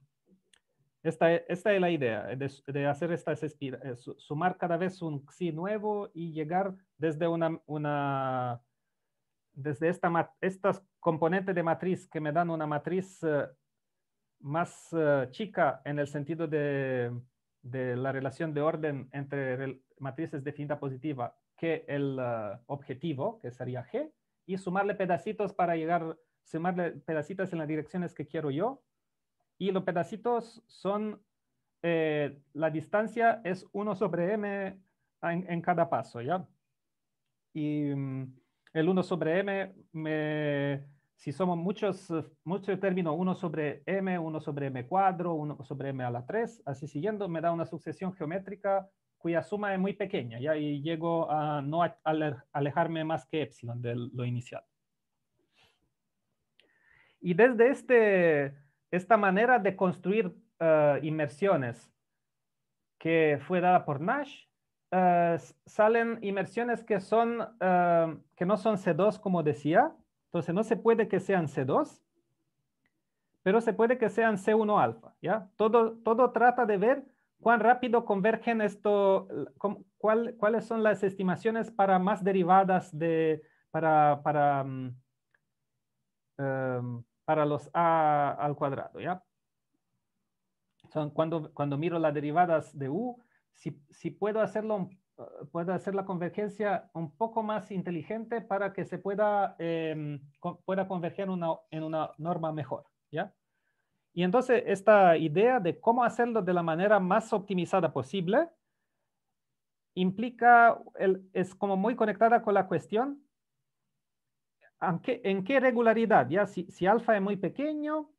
A: esta, es la idea, de, hacer estas, eh, sumar cada vez un XI nuevo y llegar desde una, desde esta, estas componentes de matriz que me dan una matriz eh, más eh, chica en el sentido de, la relación de orden entre matrices de positiva que el eh, objetivo, que sería G, y sumarle pedacitos para llegar, sumarle pedacitos en las direcciones que quiero yo. Y los pedacitos son, eh, la distancia es 1 sobre m en, cada paso, ¿ya? Y mm, el 1 sobre m me si somos muchos, eh, muchos términos, 1 sobre m, 1 sobre m cuadro, 1 sobre m a la 3, así siguiendo, me da una sucesión geométrica cuya suma es muy pequeña, y y llego a no alejarme más que epsilon de lo inicial. Y desde este, esta manera de construir eh, inmersiones que fue dada por Nash, eh, salen inmersiones que, son, que no son C2, como decía, entonces no se puede que sean C2, pero se puede que sean C1 alfa, ¿ya? Todo, todo trata de ver cuán rápido convergen esto, cuál, cuáles son las estimaciones para más derivadas de, para, para, mm, em, los A al cuadrado, ¿ya? cuando, cuando miro las derivadas de U, si, si puedo hacerlo un eh, pueda hacer la convergencia un poco más inteligente para que se pueda, em, pueda converger una, en una norma mejor. ¿ya? Y entonces esta idea de cómo hacerlo de la manera más optimizada posible implica, es como muy conectada con la cuestión, ¿en qué, en qué regularidad? ¿ya? Si, si alfa es muy pequeño,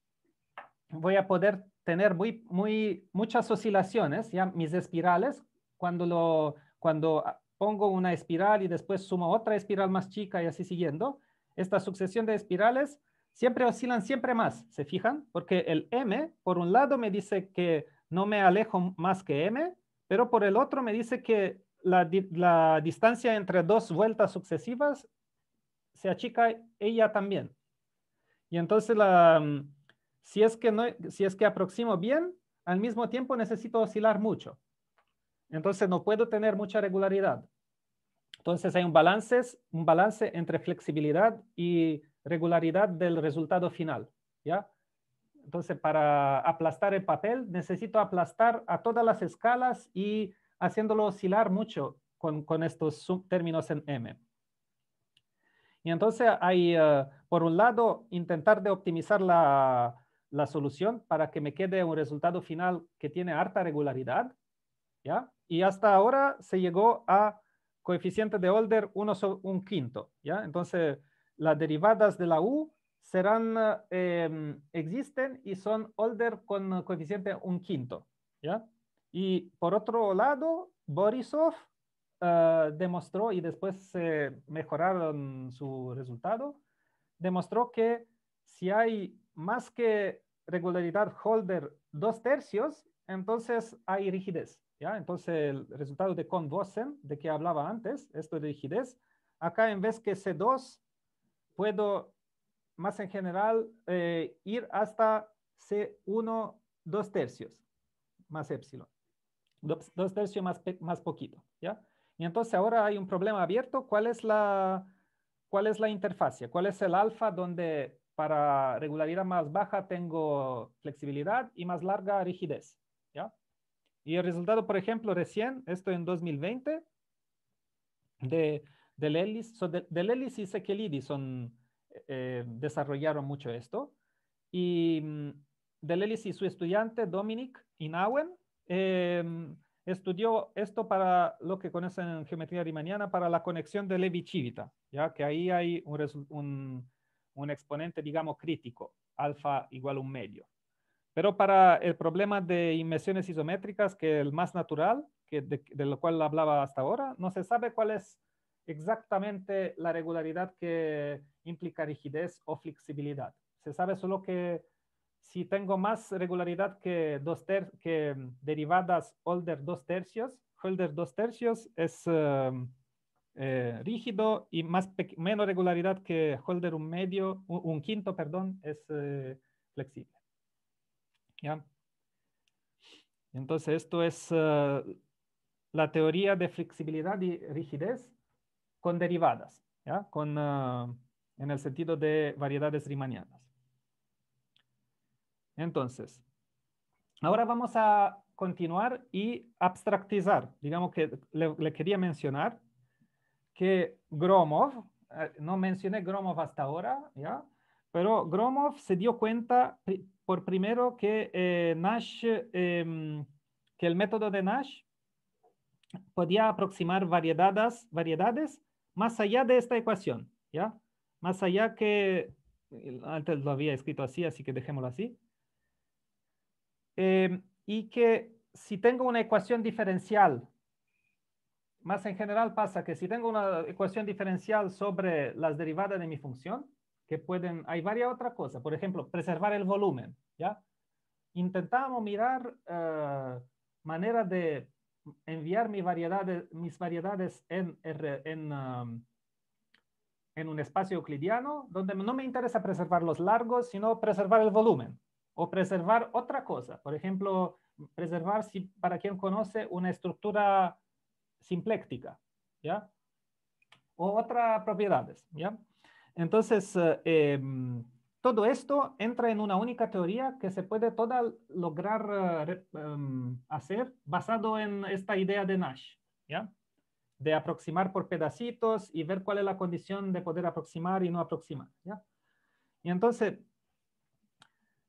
A: voy a poder tener muy, muy, muchas oscilaciones, ¿ya? mis espirales, cuando lo cuando ah, pongo una espiral y después sumo otra espiral más chica y así siguiendo, esta sucesión de espirales siempre oscilan siempre más, ¿se fijan? Porque el m, por un lado, me dice que no me alejo más que m, pero por el otro me dice que la, distancia entre dos vueltas sucesivas se achica ella también. Y entonces, la, mm, si, es que no, si es que aproximo bien, al mismo tiempo necesito oscilar mucho. Entonces no puedo tener mucha regularidad. Entonces hay un balance, un balance entre flexibilidad y regularidad del resultado final. ¿ya? Entonces para aplastar el papel necesito aplastar a todas las escalas y haciéndolo oscilar mucho con, estos términos en M. Y entonces hay, eh, por un lado, intentar de optimizar la solución para que me quede un resultado final que tiene harta regularidad y hasta ahora se llegó a coeficiente de Holder 1 sobre un quinto, ¿ya? Entonces, las derivadas de la U serán, eh, existen y son Holder con coeficiente 1 quinto, Y por otro lado, Borisov eh, demostró, y después mejoraron su resultado, demostró que si hay más que regularidad Holder 2 tercios, entonces hay rigidez. ¿ya? Entonces, el resultado de Convossen, de que hablaba antes, esto de rigidez, acá en vez que C2, puedo más en general eh, ir hasta C1 dos tercios más epsilon. Dos, tercios más, más poquito, ¿ya? Y entonces ahora hay un problema abierto. ¿Cuál es la, cuál es la interfase? ¿Cuál es el alfa donde para regularidad más baja tengo flexibilidad y más larga rigidez? Y el resultado, por ejemplo, recién, esto en 2020, de, de Lelis, so de, y Sekelidis eh, desarrollaron mucho esto. Y mm, de Lelis y su estudiante, Dominic Inauen, em, estudió esto para lo que conocen en geometría riemanniana, para la conexión de Levi-Civita, ya que ahí hay un, un exponente, digamos, crítico, alfa igual a un medio. Pero para el problema de inmersiones isométricas, que el más natural, que de, lo cual hablaba hasta ahora, no se sabe cuál es exactamente la regularidad que implica rigidez o flexibilidad. Se sabe solo que si tengo más regularidad que, que derivadas holder dos tercios, holder dos tercios es em, eh, rígido y más menos regularidad que holder un medio, un, quinto, perdón, es eh, flexible. Entonces, esto es eh, la teoría de flexibilidad y rigidez con derivadas, ¿ya? Con, eh, en el sentido de variedades riemannianas. Entonces, ahora vamos a continuar y abstractizar. Digamos que le, quería mencionar que Gromov, eh, no mencioné Gromov hasta ahora, ¿ya? pero Gromov se dio cuenta por primero que eh, Nash, em, que el método de Nash podía aproximar variedades, variedades más allá de esta ecuación, ¿ya? Más allá que, antes lo había escrito así, así que dejémoslo así. Em, y que si tengo una ecuación diferencial, más en general pasa que si tengo una ecuación diferencial sobre las derivadas de mi función, que pueden, hay varias otras cosas, por ejemplo, preservar el volumen, ¿ya? Intentamos mirar manera eh, maneras de enviar mis variedades, mis variedades en, en, um, en un espacio euclidiano donde no me interesa preservar los largos, sino preservar el volumen o preservar otra cosa. Por ejemplo, preservar, si, para quien conoce, una estructura simpléctica, ¿ya? O otras propiedades, ¿ya? Entonces, eh, em, todo esto entra en una única teoría que se puede toda lograr eh, em, hacer basado en esta idea de Nash, ¿ya? De aproximar por pedacitos y ver cuál es la condición de poder aproximar y no aproximar, ¿ya? Y entonces,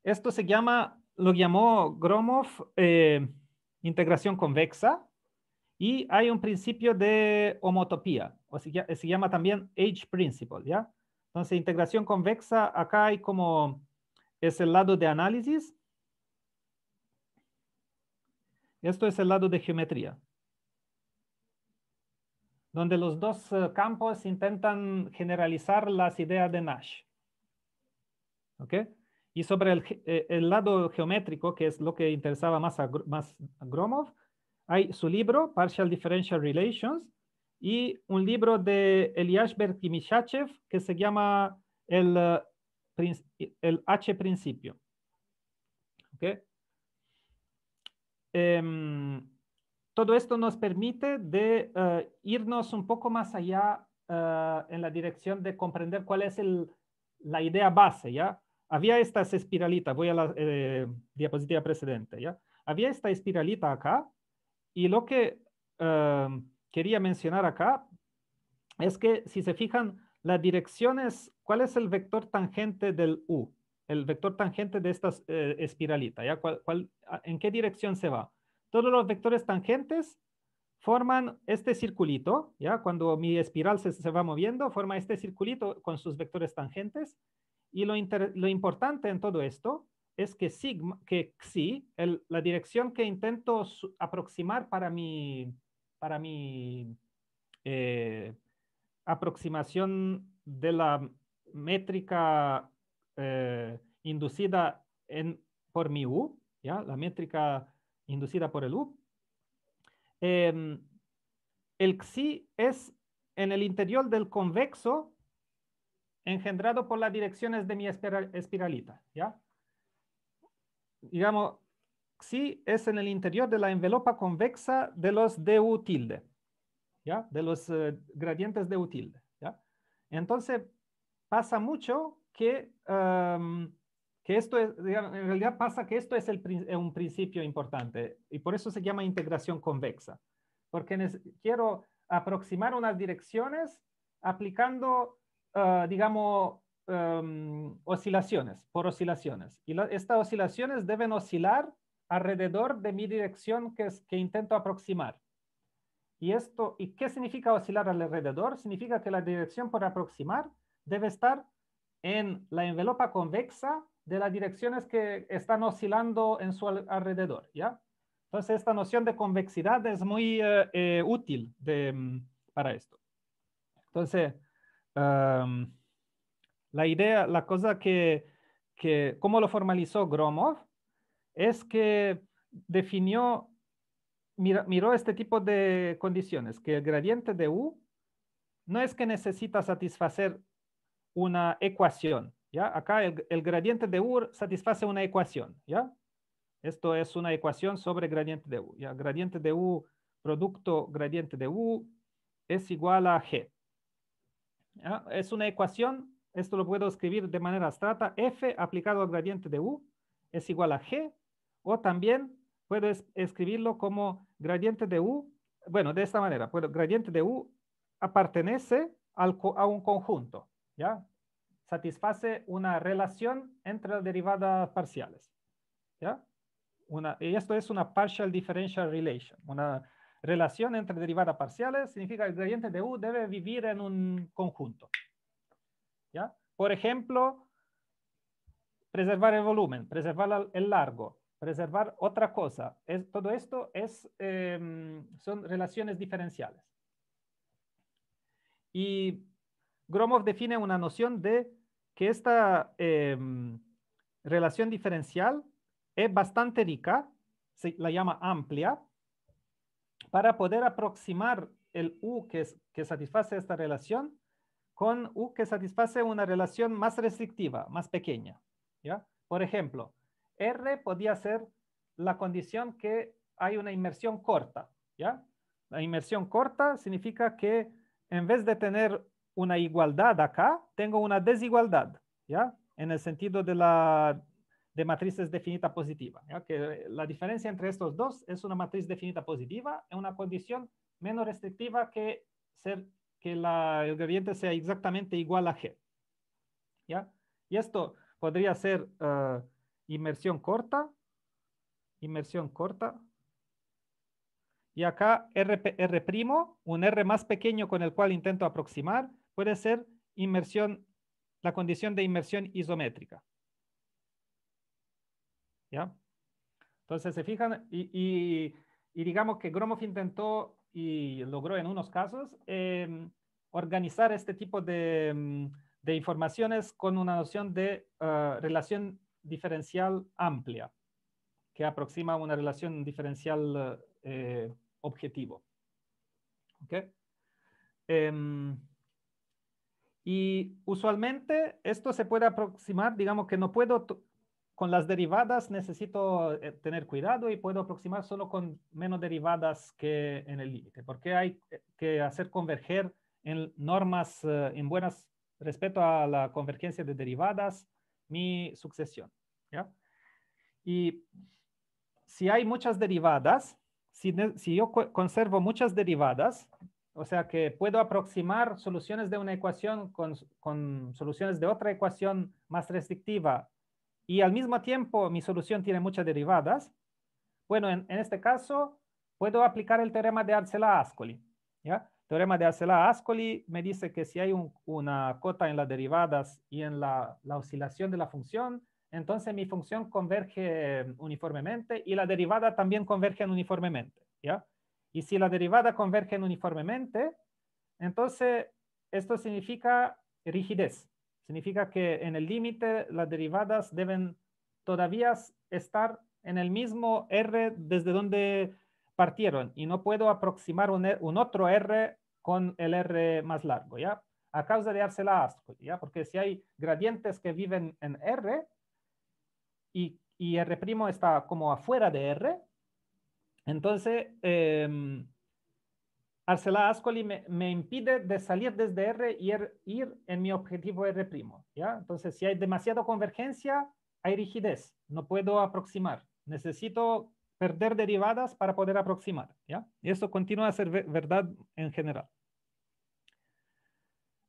A: esto se llama, lo llamó Gromov eh, integración convexa y hay un principio de homotopía, o se llama también H principle, ¿ya? Entonces, integración convexa, acá hay como es el lado de análisis. Esto es el lado de geometría, donde los dos eh, campos intentan generalizar las ideas de Nash. ¿Ok? Y sobre el, eh, lado geométrico, que es lo que interesaba más más a Gromov, hay su libro, Partial Differential Relations, y un libro de y Mishachev que se llama El, eh, el H Principio. Em, todo esto nos permite de eh, irnos un poco más allá eh, en la dirección de comprender cuál es el, la idea base, ¿ya? Había esta espiralita voy a la diapositiva precedente, ¿ya? Había esta espiralita acá y lo que... Em, quería mencionar acá es que si se fijan, las dirección es, ¿cuál es el vector tangente del U? El vector tangente de esta eh, espiralita, ¿ya? ¿Cuál, en qué dirección se va? Todos los vectores tangentes forman este circulito, ¿ya? Cuando mi espiral se, va moviendo, forma este circulito con sus vectores tangentes. Y lo, importante en todo esto es que sigma, que xi, la dirección que intento aproximar para mi, para mi eh, aproximación de la métrica eh, inducida por mi U, ¿ya? la métrica inducida por el U, em, el xi es en el interior del convexo engendrado por las direcciones de mi espiralita. ¿ya? Digamos, Sí, es en el interior de la envelopa convexa de los du tilde, ¿ya? De los eh, gradientes de u tilde, ¿ya? Entonces, pasa mucho que, que esto es, en realidad pasa que esto es el, un principio importante y por eso se llama integración convexa, porque quiero aproximar unas direcciones aplicando, ah, digamos, oscilaciones, por oscilaciones. Y estas oscilaciones deben oscilar alrededor de mi dirección que, es, que intento aproximar. ¿Y, esto, ¿Y qué significa oscilar alrededor? Significa que la dirección por aproximar debe estar en la envelopa convexa de las direcciones que están oscilando en su alrededor, ¿ya? Entonces, esta noción de convexidad es muy eh, eh, útil de, mm, para esto. Entonces, em, la idea, la cosa que, que, ¿cómo lo formalizó Gromov? es que definió, miró este tipo de condiciones, que el gradiente de U no es que necesita satisfacer una ecuación, ¿ya? Acá el, gradiente de U satisface una ecuación, ¿ya? Esto es una ecuación sobre gradiente de U, Gradiente de U, producto gradiente de U es igual a G. ¿ya? Es una ecuación, esto lo puedo escribir de manera abstracta, F aplicado al gradiente de U es igual a G o también puedes escribirlo como gradiente de U, bueno, de esta manera, el gradiente de U pertenece a un conjunto, ¿ya? Satisface una relación entre las derivadas parciales, y esto es una partial differential relation, una relación entre derivadas parciales, significa que el gradiente de U debe vivir en un conjunto, Por ejemplo, preservar el volumen, preservar el largo, Preservar otra cosa. Es, todo esto es, em, son relaciones diferenciales. Y Gromov define una noción de que esta em, relación diferencial es bastante rica, se la llama amplia, para poder aproximar el U que, que satisface esta relación con U que satisface una relación más restrictiva, más pequeña. ¿ya? Por ejemplo, R podía ser la condición que hay una inmersión corta, ¿ya? La inmersión corta significa que en vez de tener una igualdad acá, tengo una desigualdad, ¿ya? En el sentido de la de matrices definita positiva, ¿ya? que la diferencia entre estos dos es una matriz definita positiva en una condición menos restrictiva que ser que la, el gradiente sea exactamente igual a G. ¿ya? Y esto podría ser ah, inmersión corta, inmersión corta. Y acá R', R', un R más pequeño con el cual intento aproximar, puede ser inmersión, la condición de inmersión isométrica. ¿Ya? Entonces, se fijan, y, digamos que Gromov intentó y logró en unos casos em, organizar este tipo em, de, informaciones con una noción de ah, relación diferencial amplia, que aproxima una relación diferencial eh, objetivo. Em, y usualmente esto se puede aproximar, digamos que no puedo, con las derivadas necesito eh, tener cuidado y puedo aproximar solo con menos derivadas que en el límite, porque hay que hacer converger en normas, eh, en buenas, respecto a la convergencia de derivadas, mi sucesión. Y si hay muchas derivadas, si, si yo conservo muchas derivadas, o sea que puedo aproximar soluciones de una ecuación con, con, soluciones de otra ecuación más restrictiva y al mismo tiempo mi solución tiene muchas derivadas. Bueno, en, este caso puedo aplicar el teorema de Arcela-Ascoli. El teorema de Arcela-Ascoli me dice que si hay una cota en las derivadas y en la, la oscilación de la función, entonces mi función converge eh, uniformemente y la derivada también converge uniformemente, ¿ya? Y si la derivada converge uniformemente, entonces esto significa rigidez. Significa que en el límite las derivadas deben todavía estar en el mismo R desde donde partieron y no puedo aproximar un, er, otro R con el R más largo, ¿ya? A causa de arcela Porque si hay gradientes que viven en R, y, y R' está como afuera de R, entonces eh, Arcela Ascoli me, impide de salir desde R y ir, en mi objetivo R'. ¿ya? Entonces, si hay demasiada convergencia, hay rigidez, no puedo aproximar. Necesito perder derivadas para poder aproximar. Y eso continúa a ser verdad en general.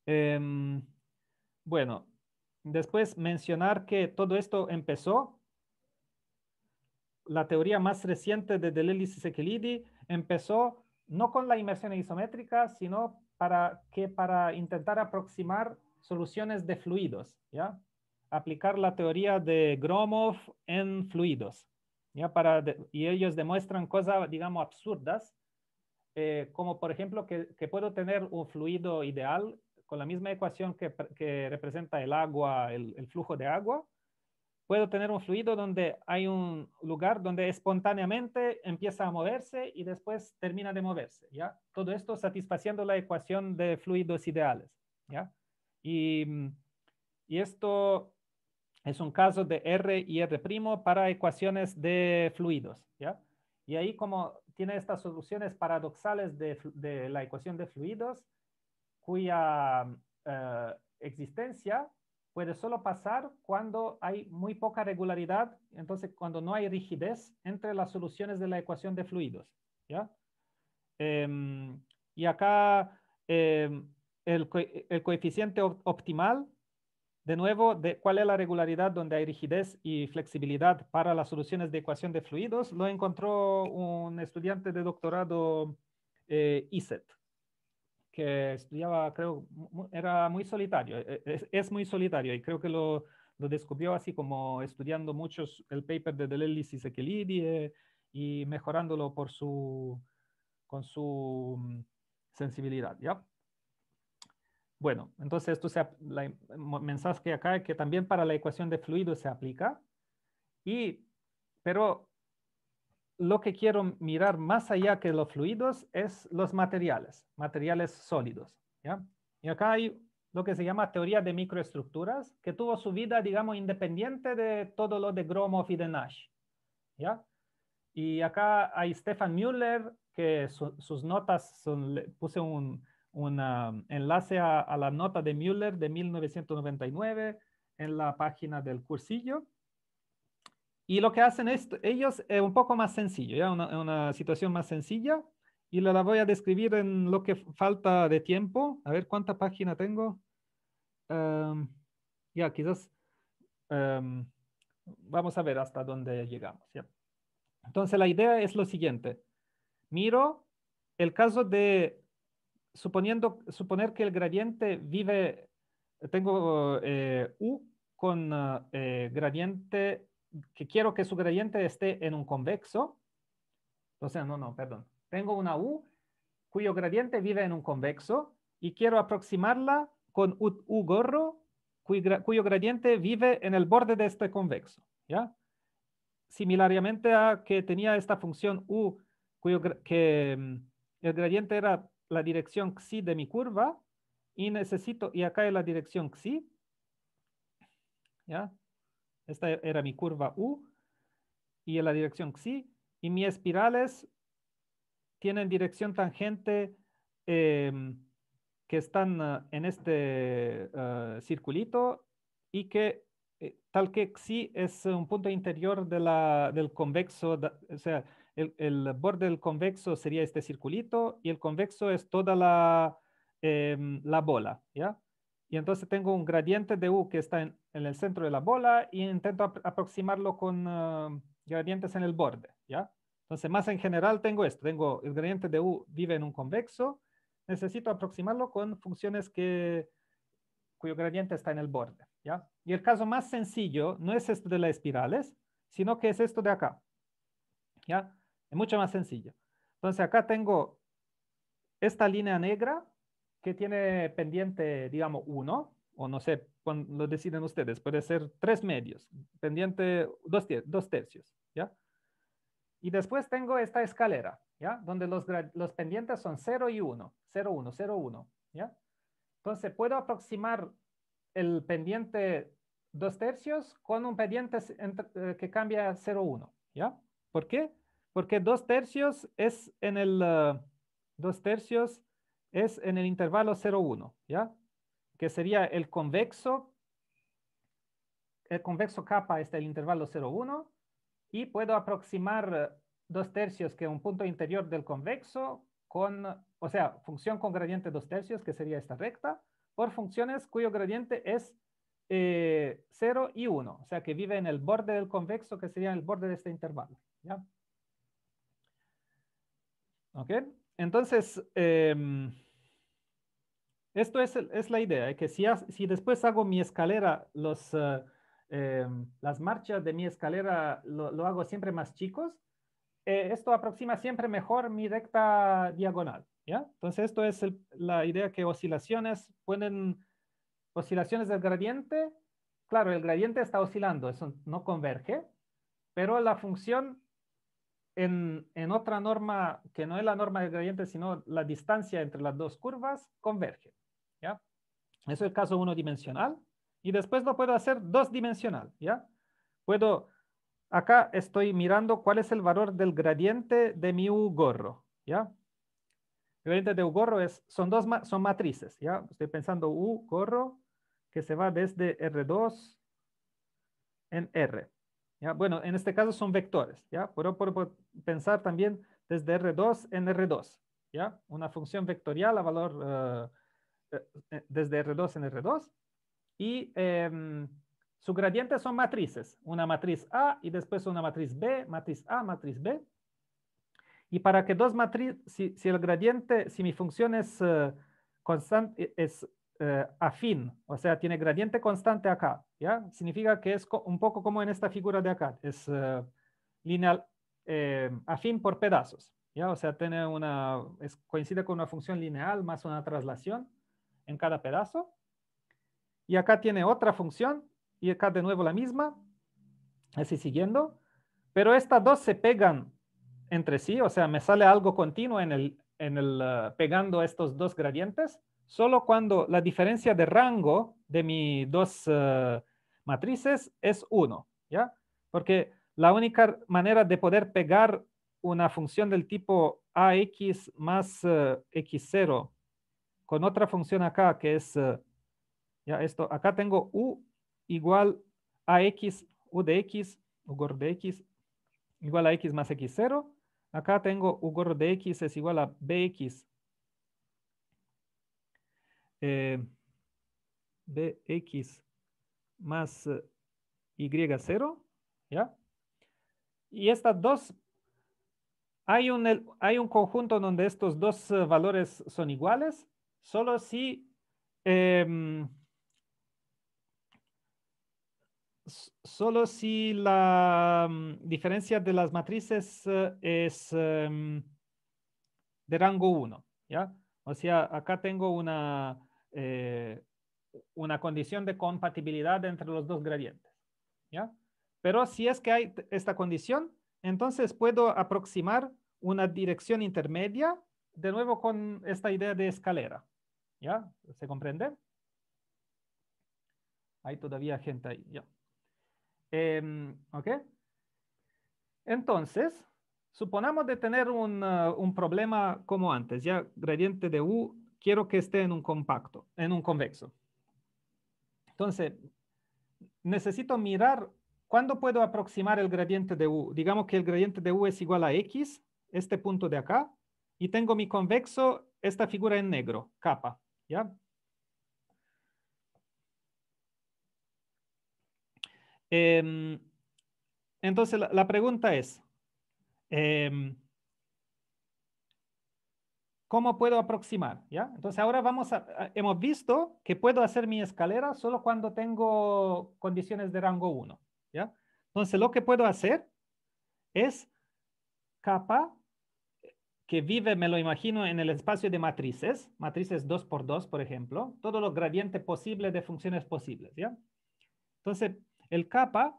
A: Em, bueno, Después mencionar que todo esto empezó, la teoría más reciente de Deleuze y Sequelidi empezó no con la inmersión isométrica, sino para que para intentar aproximar soluciones de fluidos, ¿ya? Aplicar la teoría de Gromov en fluidos, ¿ya? Para y ellos demuestran cosas, digamos, absurdas, eh, como por ejemplo que, que puedo tener un fluido ideal con la misma ecuación que, representa el agua, el, flujo de agua, puedo tener un fluido donde hay un lugar donde espontáneamente empieza a moverse y después termina de moverse, ¿ya? Todo esto satisfaciendo la ecuación de fluidos ideales, ¿ya? Y, esto es un caso de R y R' para ecuaciones de fluidos, ¿ya? Y ahí como tiene estas soluciones paradoxales de la ecuación de fluidos, cuya eh, existencia puede solo pasar cuando hay muy poca regularidad, entonces cuando no hay rigidez entre las soluciones de la ecuación de fluidos. ¿ya? Em, y acá em, el, coeficiente optimal, de nuevo, de cuál es la regularidad donde hay rigidez y flexibilidad para las soluciones de ecuación de fluidos, lo encontró un estudiante de doctorado eh, ISET que estudiaba, creo, era muy solitario, e, e, es, muy solitario y creo que lo, lo, descubrió así como estudiando muchos el paper de Delelis y Sequelidie y mejorándolo por su, con su mm, sensibilidad, ¿ya? Bueno, entonces esto sea la mensaje acá es que también para la ecuación de fluido se aplica y, pero lo que quiero mirar más allá que los fluidos es los materiales, materiales sólidos. Y acá hay lo que se llama teoría de microestructuras, que tuvo su vida, digamos, independiente de todo lo de Gromov y de Nash. Y acá hay Stefan Müller, que sus notas, son, puse un, enlace a, a, la nota de Müller de 1999 en la página del cursillo. Y lo que hacen es ellos es eh, un poco más sencillo, ya una, una situación más sencilla. Y la, la voy a describir en lo que falta de tiempo. A ver cuánta página tengo. Em, ya, quizás em, vamos a ver hasta dónde llegamos. Entonces, la idea es lo siguiente. Miro el caso de, suponiendo, suponer que el gradiente vive, tengo eh, U con eh, gradiente que quiero que su gradiente esté en un convexo. O sea, no, no, perdón. Tengo una U cuyo gradiente vive en un convexo y quiero aproximarla con U, gorro cuyo, gradiente vive en el borde de este convexo. ¿ya? Similarmente a que tenía esta función U cuyo que mm, el gradiente era la dirección xi de mi curva y necesito, y acá es la dirección xi, ¿ya? Esta era mi curva U y en la dirección xi. Y mis espirales tienen dirección tangente em, que están ah, en este ah, circulito y que eh, tal que xi es un punto interior de del convexo, o sea, el, borde del convexo sería este circulito y el convexo es toda la, em, la bola, ¿ya? Y entonces tengo un gradiente de U que está en, el centro de la bola y intento aproximarlo con ah, gradientes en el borde, ¿ya? Entonces, más en general tengo esto. Tengo el gradiente de U vive en un convexo. Necesito aproximarlo con funciones que, cuyo gradiente está en el borde, ¿ya? Y el caso más sencillo no es esto de las espirales, sino que es esto de acá, ¿ya? Es mucho más sencillo. Entonces, acá tengo esta línea negra que tiene pendiente, digamos, 1 o no sé, lo deciden ustedes, puede ser tres medios, pendiente dos, tercios, ¿ya? Y después tengo esta escalera, ¿ya? Donde los, los pendientes son 0 y 1, 0, 1, 0, 1, ¿ya? Entonces puedo aproximar el pendiente dos tercios con un pendiente eh, que cambia 0, 1, ¿ya? ¿Por qué? Porque dos tercios es en el... Uh, dos tercios es en el intervalo 0,1, ¿ya? Que sería el convexo, el convexo capa está el intervalo 0,1 y puedo aproximar dos tercios que un punto interior del convexo con, o sea, función con gradiente dos tercios, que sería esta recta, por funciones cuyo gradiente es 0 eh, y 1, o sea, que vive en el borde del convexo, que sería el borde de este intervalo, ¿ya? ¿Ok? Entonces, em, esto es, la idea, que si, si, después hago mi escalera, los, eh, em, las marchas de mi escalera lo, hago siempre más chicos, eh, esto aproxima siempre mejor mi recta diagonal. ¿ya? Entonces, esto es la idea que oscilaciones pueden, oscilaciones del gradiente, claro, el gradiente está oscilando, eso no converge, pero la función en, otra norma que no es la norma de gradiente, sino la distancia entre las dos curvas, converge. ¿ya? Eso es el caso uno-dimensional. Y después lo puedo hacer dos dimensional. ¿ya? Puedo, acá estoy mirando cuál es el valor del gradiente de mi U gorro. ¿ya? El gradiente de U gorro es, son, dos, son matrices. ¿ya? Estoy pensando U gorro que se va desde R2 en R. Bueno, en este caso son vectores, ¿ya? Pero por pensar también desde R2 en R2, ¿ya? Una función vectorial a valor eh, eh, eh, desde R2 en R2 y em, su gradiente son matrices, una matriz A y después una matriz B, matriz A, matriz B. Y para que dos matrices, si, el gradiente, si mi función es, constante, es eh, afín, o sea, tiene gradiente constante acá, ¿ya? Significa que es un poco como en esta figura de acá, es eh, lineal eh, afín por pedazos, ¿ya? O sea, tiene una, coincide con una función lineal más una traslación en cada pedazo. Y acá tiene otra función, y acá de nuevo la misma, así siguiendo, pero estas dos se pegan entre sí, o sea, me sale algo continuo en el, en el pegando estos dos gradientes, solo cuando la diferencia de rango de mis dos eh, matrices es 1, ¿ya? Porque la única manera de poder pegar una función del tipo ax más eh, x0 con otra función acá que es, eh, ya esto, acá tengo u igual a x, u de x, u de x, igual a x más x0. Acá tengo u de x es igual a bx bx eh, más eh, y0, ¿ya? Y estas dos, hay un, hay un conjunto donde estos dos eh, valores son iguales, solo si em, solo si la mm, diferencia de las matrices es em, de rango 1, ¿ya? O sea, acá tengo una eh, una condición de compatibilidad entre los dos gradientes. ¿ya? Pero si es que hay esta condición, entonces puedo aproximar una dirección intermedia, de nuevo con esta idea de escalera. ¿Ya? ¿Se comprende? Hay todavía gente ahí, ya. Em, ¿Ok? Entonces, suponamos de tener un, ah, un, problema como antes, ya gradiente de U quiero que esté en un compacto, en un convexo. Entonces, necesito mirar cuándo puedo aproximar el gradiente de U. Digamos que el gradiente de U es igual a X, este punto de acá, y tengo mi convexo, esta figura en negro, capa, ¿ya? Em, entonces, la, pregunta es, em, cómo puedo aproximar, ¿ya? Entonces ahora vamos a, hemos visto que puedo hacer mi escalera solo cuando tengo condiciones de rango 1, ¿ya? Entonces lo que puedo hacer es capa que vive, me lo imagino, en el espacio de matrices, matrices 2 x 2, por ejemplo, todos los gradientes posibles de funciones posibles, ¿ya? Entonces, el capa,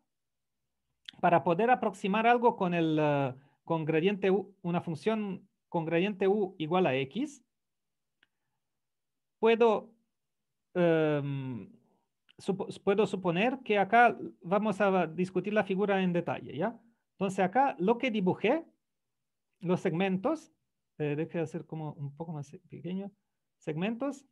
A: para poder aproximar algo con el, eh, con gradiente, una función con gradiente u igual a x, puedo, em, puedo suponer que acá vamos a discutir la figura en detalle, ¿ya? Entonces acá lo que dibujé, los segmentos, eh, deje de hacer como un poco más pequeño, segmentos,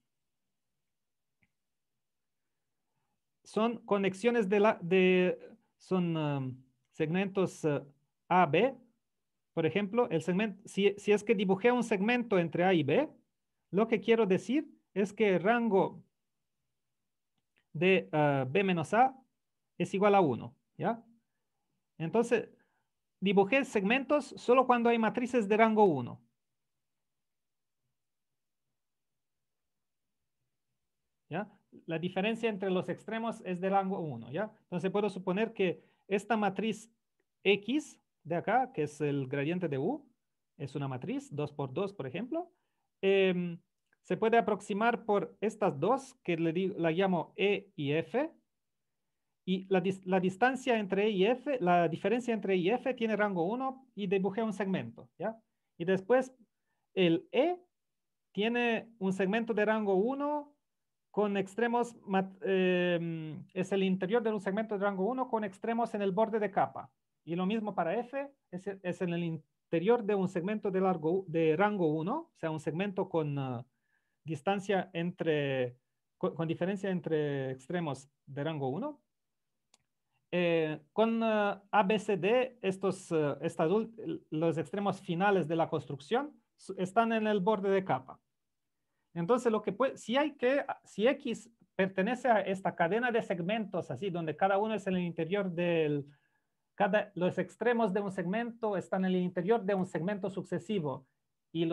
A: son conexiones de la, de, son em, segmentos eh, ab por ejemplo, el segmento, si, es que dibujé un segmento entre A y B, lo que quiero decir es que el rango de ah, B menos A es igual a 1, ¿ya? Entonces, dibujé segmentos solo cuando hay matrices de rango 1. ¿Ya? La diferencia entre los extremos es de rango 1, ¿ya? Entonces puedo suponer que esta matriz X de acá, que es el gradiente de U, es una matriz 2 por 2, por ejemplo, em, se puede aproximar por estas dos que la llamo E y F. Y la, distancia entre E y F, la diferencia entre E y F tiene rango 1 y dibujé un segmento, ¿ya? Y después el E tiene un segmento de rango 1 con extremos, em, es el interior de un segmento de rango 1 con extremos en el borde de capa, y lo mismo para F, es, es en el interior de un segmento de, largo, de rango 1, o sea, un segmento con ah, distancia entre, con, diferencia entre extremos de rango 1. Eh, con ABCD, ah, estos, uh, los extremos finales de la construcción están en el borde de capa. Entonces, lo que puede, si hay que, si X pertenece a esta cadena de segmentos, así, donde cada uno es en el interior del los extremos de un segmento están en el interior de un segmento sucesivo y,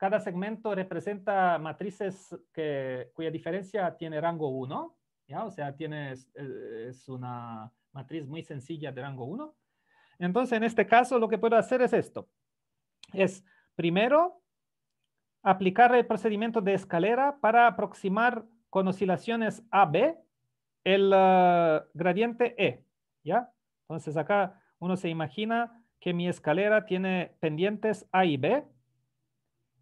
A: cada segmento representa matrices cuya diferencia tiene rango 1, o sea, tiene, es una matriz muy sencilla de rango 1. Entonces, en este caso, lo que puedo hacer es esto. Es, primero, aplicar el procedimiento de escalera para aproximar con oscilaciones AB el uh, gradiente E. ¿ya? Entonces acá uno se imagina que mi escalera tiene pendientes A y B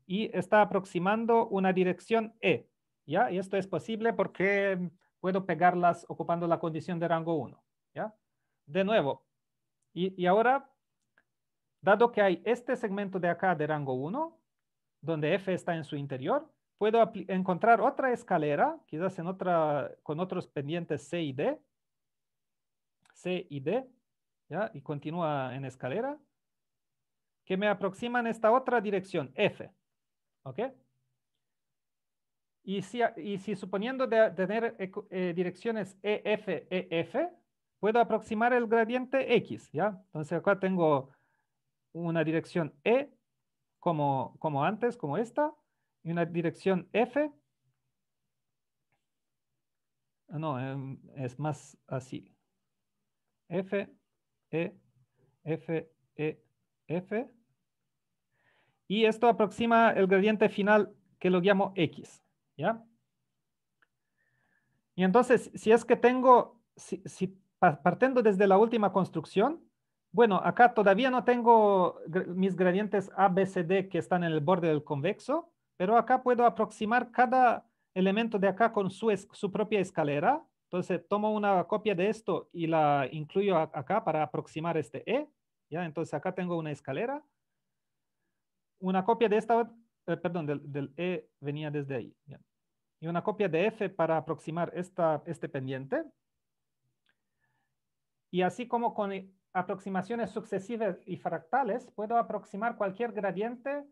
A: y está aproximando una dirección E, ¿ya? Y esto es posible porque puedo pegarlas ocupando la condición de rango 1, ¿ya? De nuevo, y, ahora, dado que hay este segmento de acá de rango 1, donde F está en su interior, puedo encontrar otra escalera, quizás en otra, con otros pendientes C y D, C y D, ¿ya? Y continúa en escalera, que me aproximan esta otra dirección, F, ¿ok? Y si, suponiendo de tener eh, E, direcciones E, F, puedo aproximar el gradiente X, ¿ya? Entonces acá tengo una dirección E, como, como antes, como esta, y una dirección F, ah, no, em, es más así. F, E, F, E, F. Y esto aproxima el gradiente final que lo llamo X. ¿Ya? Y entonces, si es que tengo, si, partiendo desde la última construcción, bueno, acá todavía no tengo mis gradientes A, B, C, D que están en el borde del convexo, pero acá puedo aproximar cada elemento de acá con su, su propia escalera entonces tomo una copia de esto y la incluyo acá para aproximar este E. ¿ya? Entonces acá tengo una escalera. Una copia de esta, eh, perdón, del, E venía desde ahí. Y una copia de F para aproximar esta, este pendiente. Y así como con eh, aproximaciones sucesivas y fractales, puedo aproximar cualquier gradiente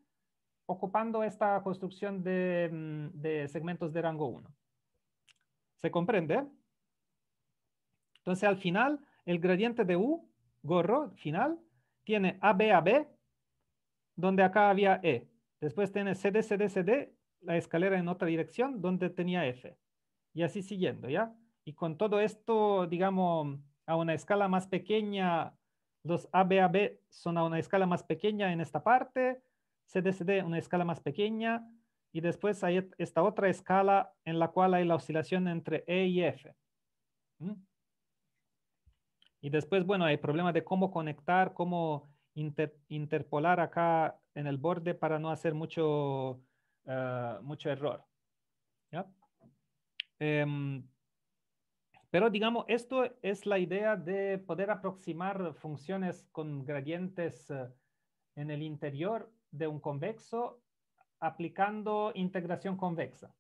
A: ocupando esta construcción de, mm, de segmentos de rango 1. ¿Se comprende? Entonces, al final, el gradiente de U, gorro, final, tiene ABAB, donde acá había E. Después tiene CDCDCD, la escalera en otra dirección, donde tenía F. Y así siguiendo, ¿ya? Y con todo esto, digamos, a una escala más pequeña, los ABAB son a una escala más pequeña en esta parte, CDCD una escala más pequeña, y después hay esta otra escala en la cual hay la oscilación entre E y F. ¿Mm? Y después, bueno, hay problemas de cómo conectar, cómo interpolar acá en el borde para no hacer mucho, ah, mucho error. Em, pero digamos, esto es la idea de poder aproximar funciones con gradientes eh, en el interior de un convexo aplicando integración convexa,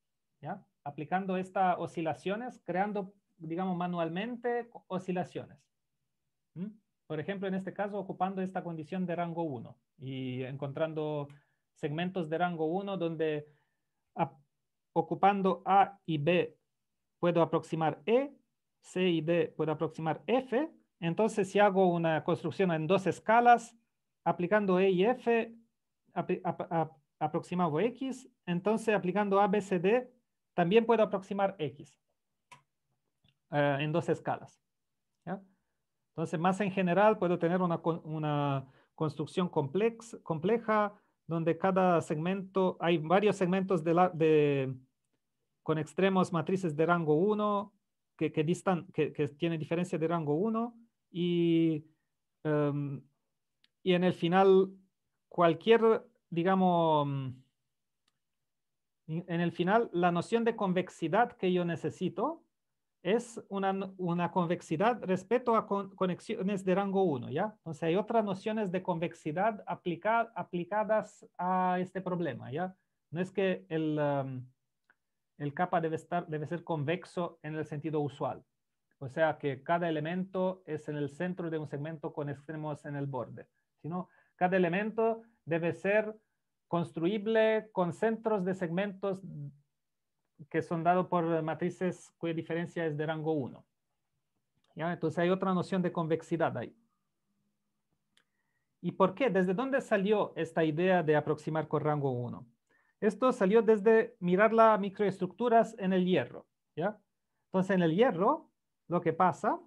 A: aplicando estas oscilaciones, creando, digamos, manualmente oscilaciones. Por ejemplo, en este caso, ocupando esta condición de rango 1 y encontrando segmentos de rango 1 donde ocupando A y B puedo aproximar E, C y D puedo aproximar F. Entonces, si hago una construcción en dos escalas, aplicando E y F, aproximado X, entonces aplicando A, B, C, D, también puedo aproximar X eh, en dos escalas. ¿ya? Entonces, más en general, puedo tener una, construcción complex, compleja donde cada segmento, hay varios segmentos de, la, con extremos matrices de rango 1 que, distan, que, que tienen diferencia de rango 1 em, y en el final cualquier, digamos, en el final la noción de convexidad que yo necesito es una, una convexidad respecto a conexiones de rango 1, ¿ya? Entonces hay otras nociones de convexidad aplicadas a este problema, ¿ya? No es que el, um, el capa debe, estar, debe ser convexo en el sentido usual. O sea que cada elemento es en el centro de un segmento con extremos en el borde, sino cada elemento debe ser construible con centros de segmentos que son dados por matrices cuya diferencia es de rango 1. ¿Ya? Entonces hay otra noción de convexidad ahí. ¿Y por qué? ¿Desde dónde salió esta idea de aproximar con rango 1? Esto salió desde mirar las microestructuras en el hierro. ¿ya? Entonces en el hierro lo que pasa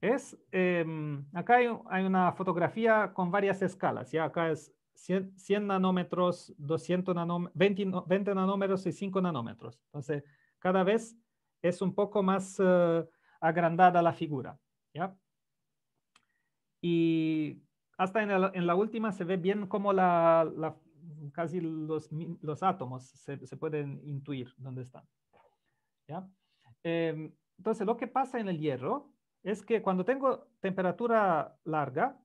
A: es, em, acá hay, hay, una fotografía con varias escalas. ¿ya? Acá es 100, nanómetros, 200 20, nanómetros y 5 nanómetros. Entonces, cada vez es un poco más eh, agrandada la figura. ¿ya? Y hasta en, la última se ve bien cómo la, casi los, átomos se, pueden intuir dónde están. ¿ya? Em, entonces, lo que pasa en el hierro es que cuando tengo temperatura larga,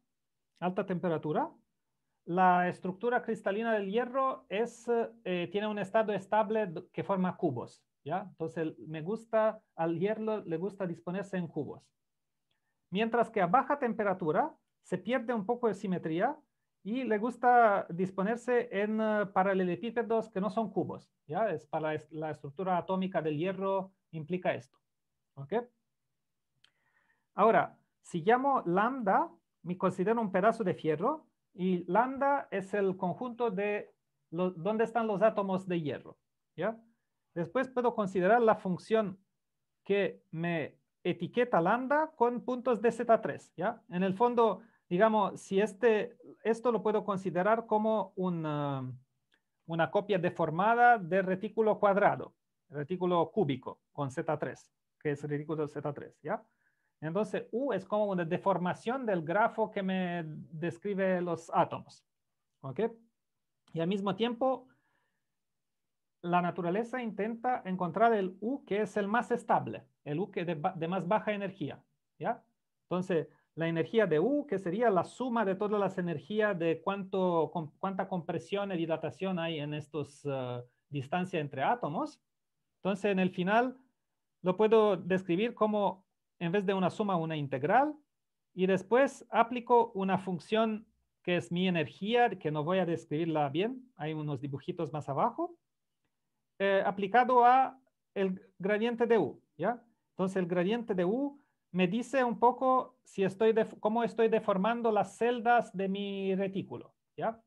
A: alta temperatura, la estructura cristalina del hierro es, eh, tiene un estado estable que forma cubos. ¿ya? Entonces, me gusta, al hierro le gusta disponerse en cubos. Mientras que a baja temperatura se pierde un poco de simetría y le gusta disponerse en eh, paralelepípedos que no son cubos. ¿ya? Es para la, estructura atómica del hierro implica esto. Ahora, si llamo lambda, me considero un pedazo de fierro y lambda es el conjunto de donde dónde están los átomos de hierro. ¿ya? Después puedo considerar la función que me etiqueta lambda con puntos de Z3. ¿ya? En el fondo, digamos, si este, esto lo puedo considerar como una, um, una copia deformada de retículo cuadrado, retículo cúbico con Z3, que es el retículo Z3. ¿ya? Entonces, U es como una deformación del grafo que me describe los átomos. ¿Ok? Y al mismo tiempo, la naturaleza intenta encontrar el U que es el más estable, el U que de, más baja energía. ¿Ya? Entonces, la energía de U, que sería la suma de todas las energías de cuánto, cuánta compresión y dilatación hay en estos eh, distancia distancias entre átomos. Entonces, en el final, lo puedo describir como en vez de una suma, una integral. Y después aplico una función que es mi energía, que no voy a describirla bien, hay unos dibujitos más abajo, eh, aplicado a el gradiente de U, ¿ya? Entonces el gradiente de U me dice un poco si estoy cómo estoy deformando las celdas de mi retículo, ¿ya?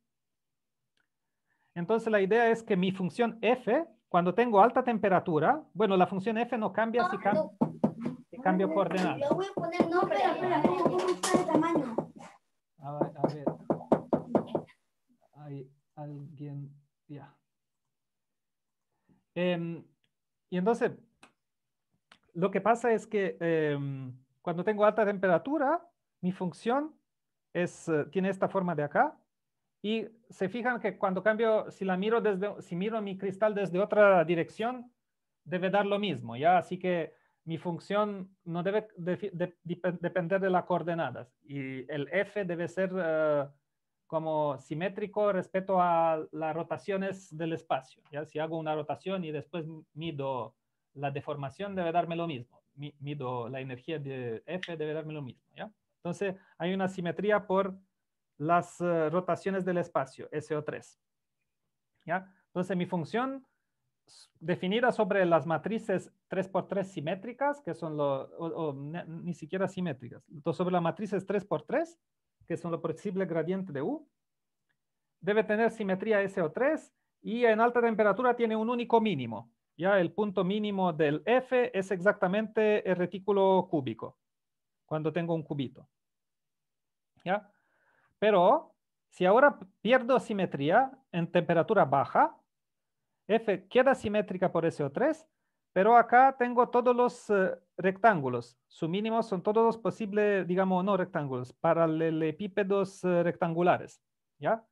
A: Entonces la idea es que mi función F, cuando tengo alta temperatura, bueno, la función F no cambia si ah, cambia cambio coordenado. Yo voy a poner nombre. Espera, espera, ¿cómo está el tamaño? A ver, a ver. Hay alguien, ya. Em, y entonces, lo que pasa es que em, cuando tengo alta temperatura, mi función es, eh, tiene esta forma de acá. Y se fijan que cuando cambio, si la miro desde, si miro mi cristal desde otra dirección, debe dar lo mismo, ¿ya? Así que mi función no debe depender de las coordenadas y el f debe ser eh, como simétrico respecto a las rotaciones del espacio. ¿ya? Si hago una rotación y después mido la deformación, debe darme lo mismo. mido la energía de f, debe darme lo mismo. ¿ya? Entonces, hay una simetría por las eh, rotaciones del espacio, SO3. ¿ya? Entonces, mi función definida sobre las matrices 3x3 simétricas, que son lo ni siquiera simétricas, sobre las matrices 3x3, que son lo posible gradiente de U, debe tener simetría SO3 y en alta temperatura tiene un único mínimo. Ya el punto mínimo del F es exactamente el retículo cúbico, cuando tengo un cubito. ¿Ya? Pero si ahora pierdo simetría en temperatura baja, F queda simétrica por SO3, pero acá tengo todos los eh, rectángulos. Su mínimo son todos los posibles, digamos, no rectángulos, paralelepípedos eh, rectangulares, ¿ya?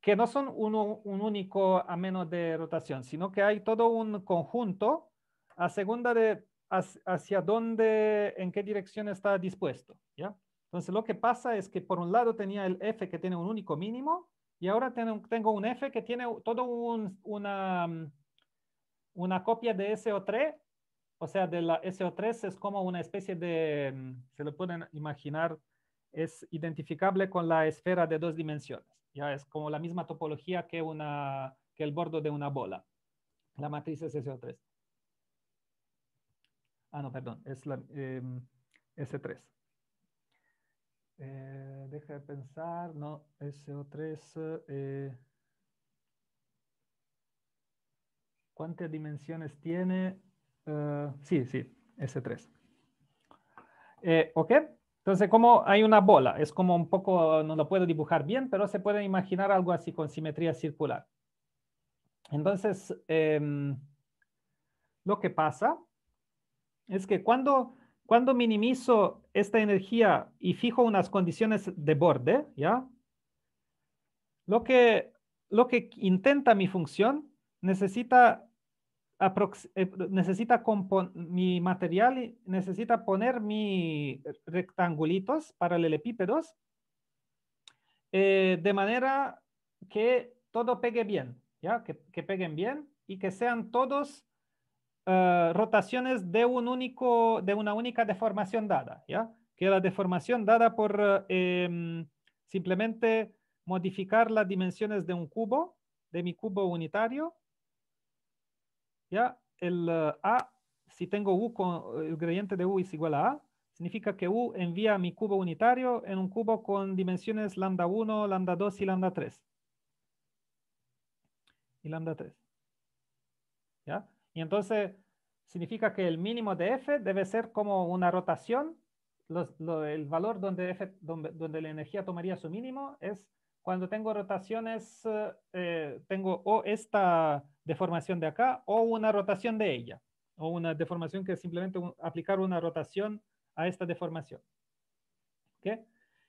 A: Que no son un único a menos de rotación, sino que hay todo un conjunto a segunda de hacia, hacia dónde, en qué dirección está dispuesto, ¿ya? Entonces lo que pasa es que por un lado tenía el F que tiene un único mínimo, y ahora tengo un F que tiene todo una, una copia de SO3, o sea, de la SO3 es como una especie de, mm, se lo pueden imaginar, es identificable con la esfera de dos dimensiones. Ya es como la misma topología que, una, que el borde de una bola. La matriz es SO3. Ah, no, perdón, es la em, S3. Eh, deja de pensar, no, SO3. Eh, ¿Cuántas dimensiones tiene? Eh, sí, sí, S3. ok, entonces como hay una bola, es como un poco, no lo puedo dibujar bien, pero se puede imaginar algo así con simetría circular. Entonces, em, lo que pasa es que cuando cuando minimizo esta energía y fijo unas condiciones de borde, ¿ya? Lo que, lo que intenta mi función necesita, eh, necesita mi material, necesita poner mis rectangulitos paralelepípedos eh, de manera que todo pegue bien, que peguen bien y que sean todos eh, rotaciones de, un único, de una única deformación dada, ¿ya? Que la deformación dada por em, simplemente modificar las dimensiones de un cubo, de mi cubo unitario, ¿ya? El eh, A, si tengo U, con, eh, el gradiente de U es igual a A, significa que U envía mi cubo unitario en un cubo con dimensiones lambda 1, lambda 2 y lambda 3. Y lambda 3. ¿Ya? Y entonces significa que el mínimo de F debe ser como una rotación. el valor donde, F, donde, donde, la energía tomaría su mínimo es cuando tengo rotaciones, eh, tengo o esta deformación de acá o una rotación de ella, o una deformación que es simplemente aplicar una rotación a esta deformación.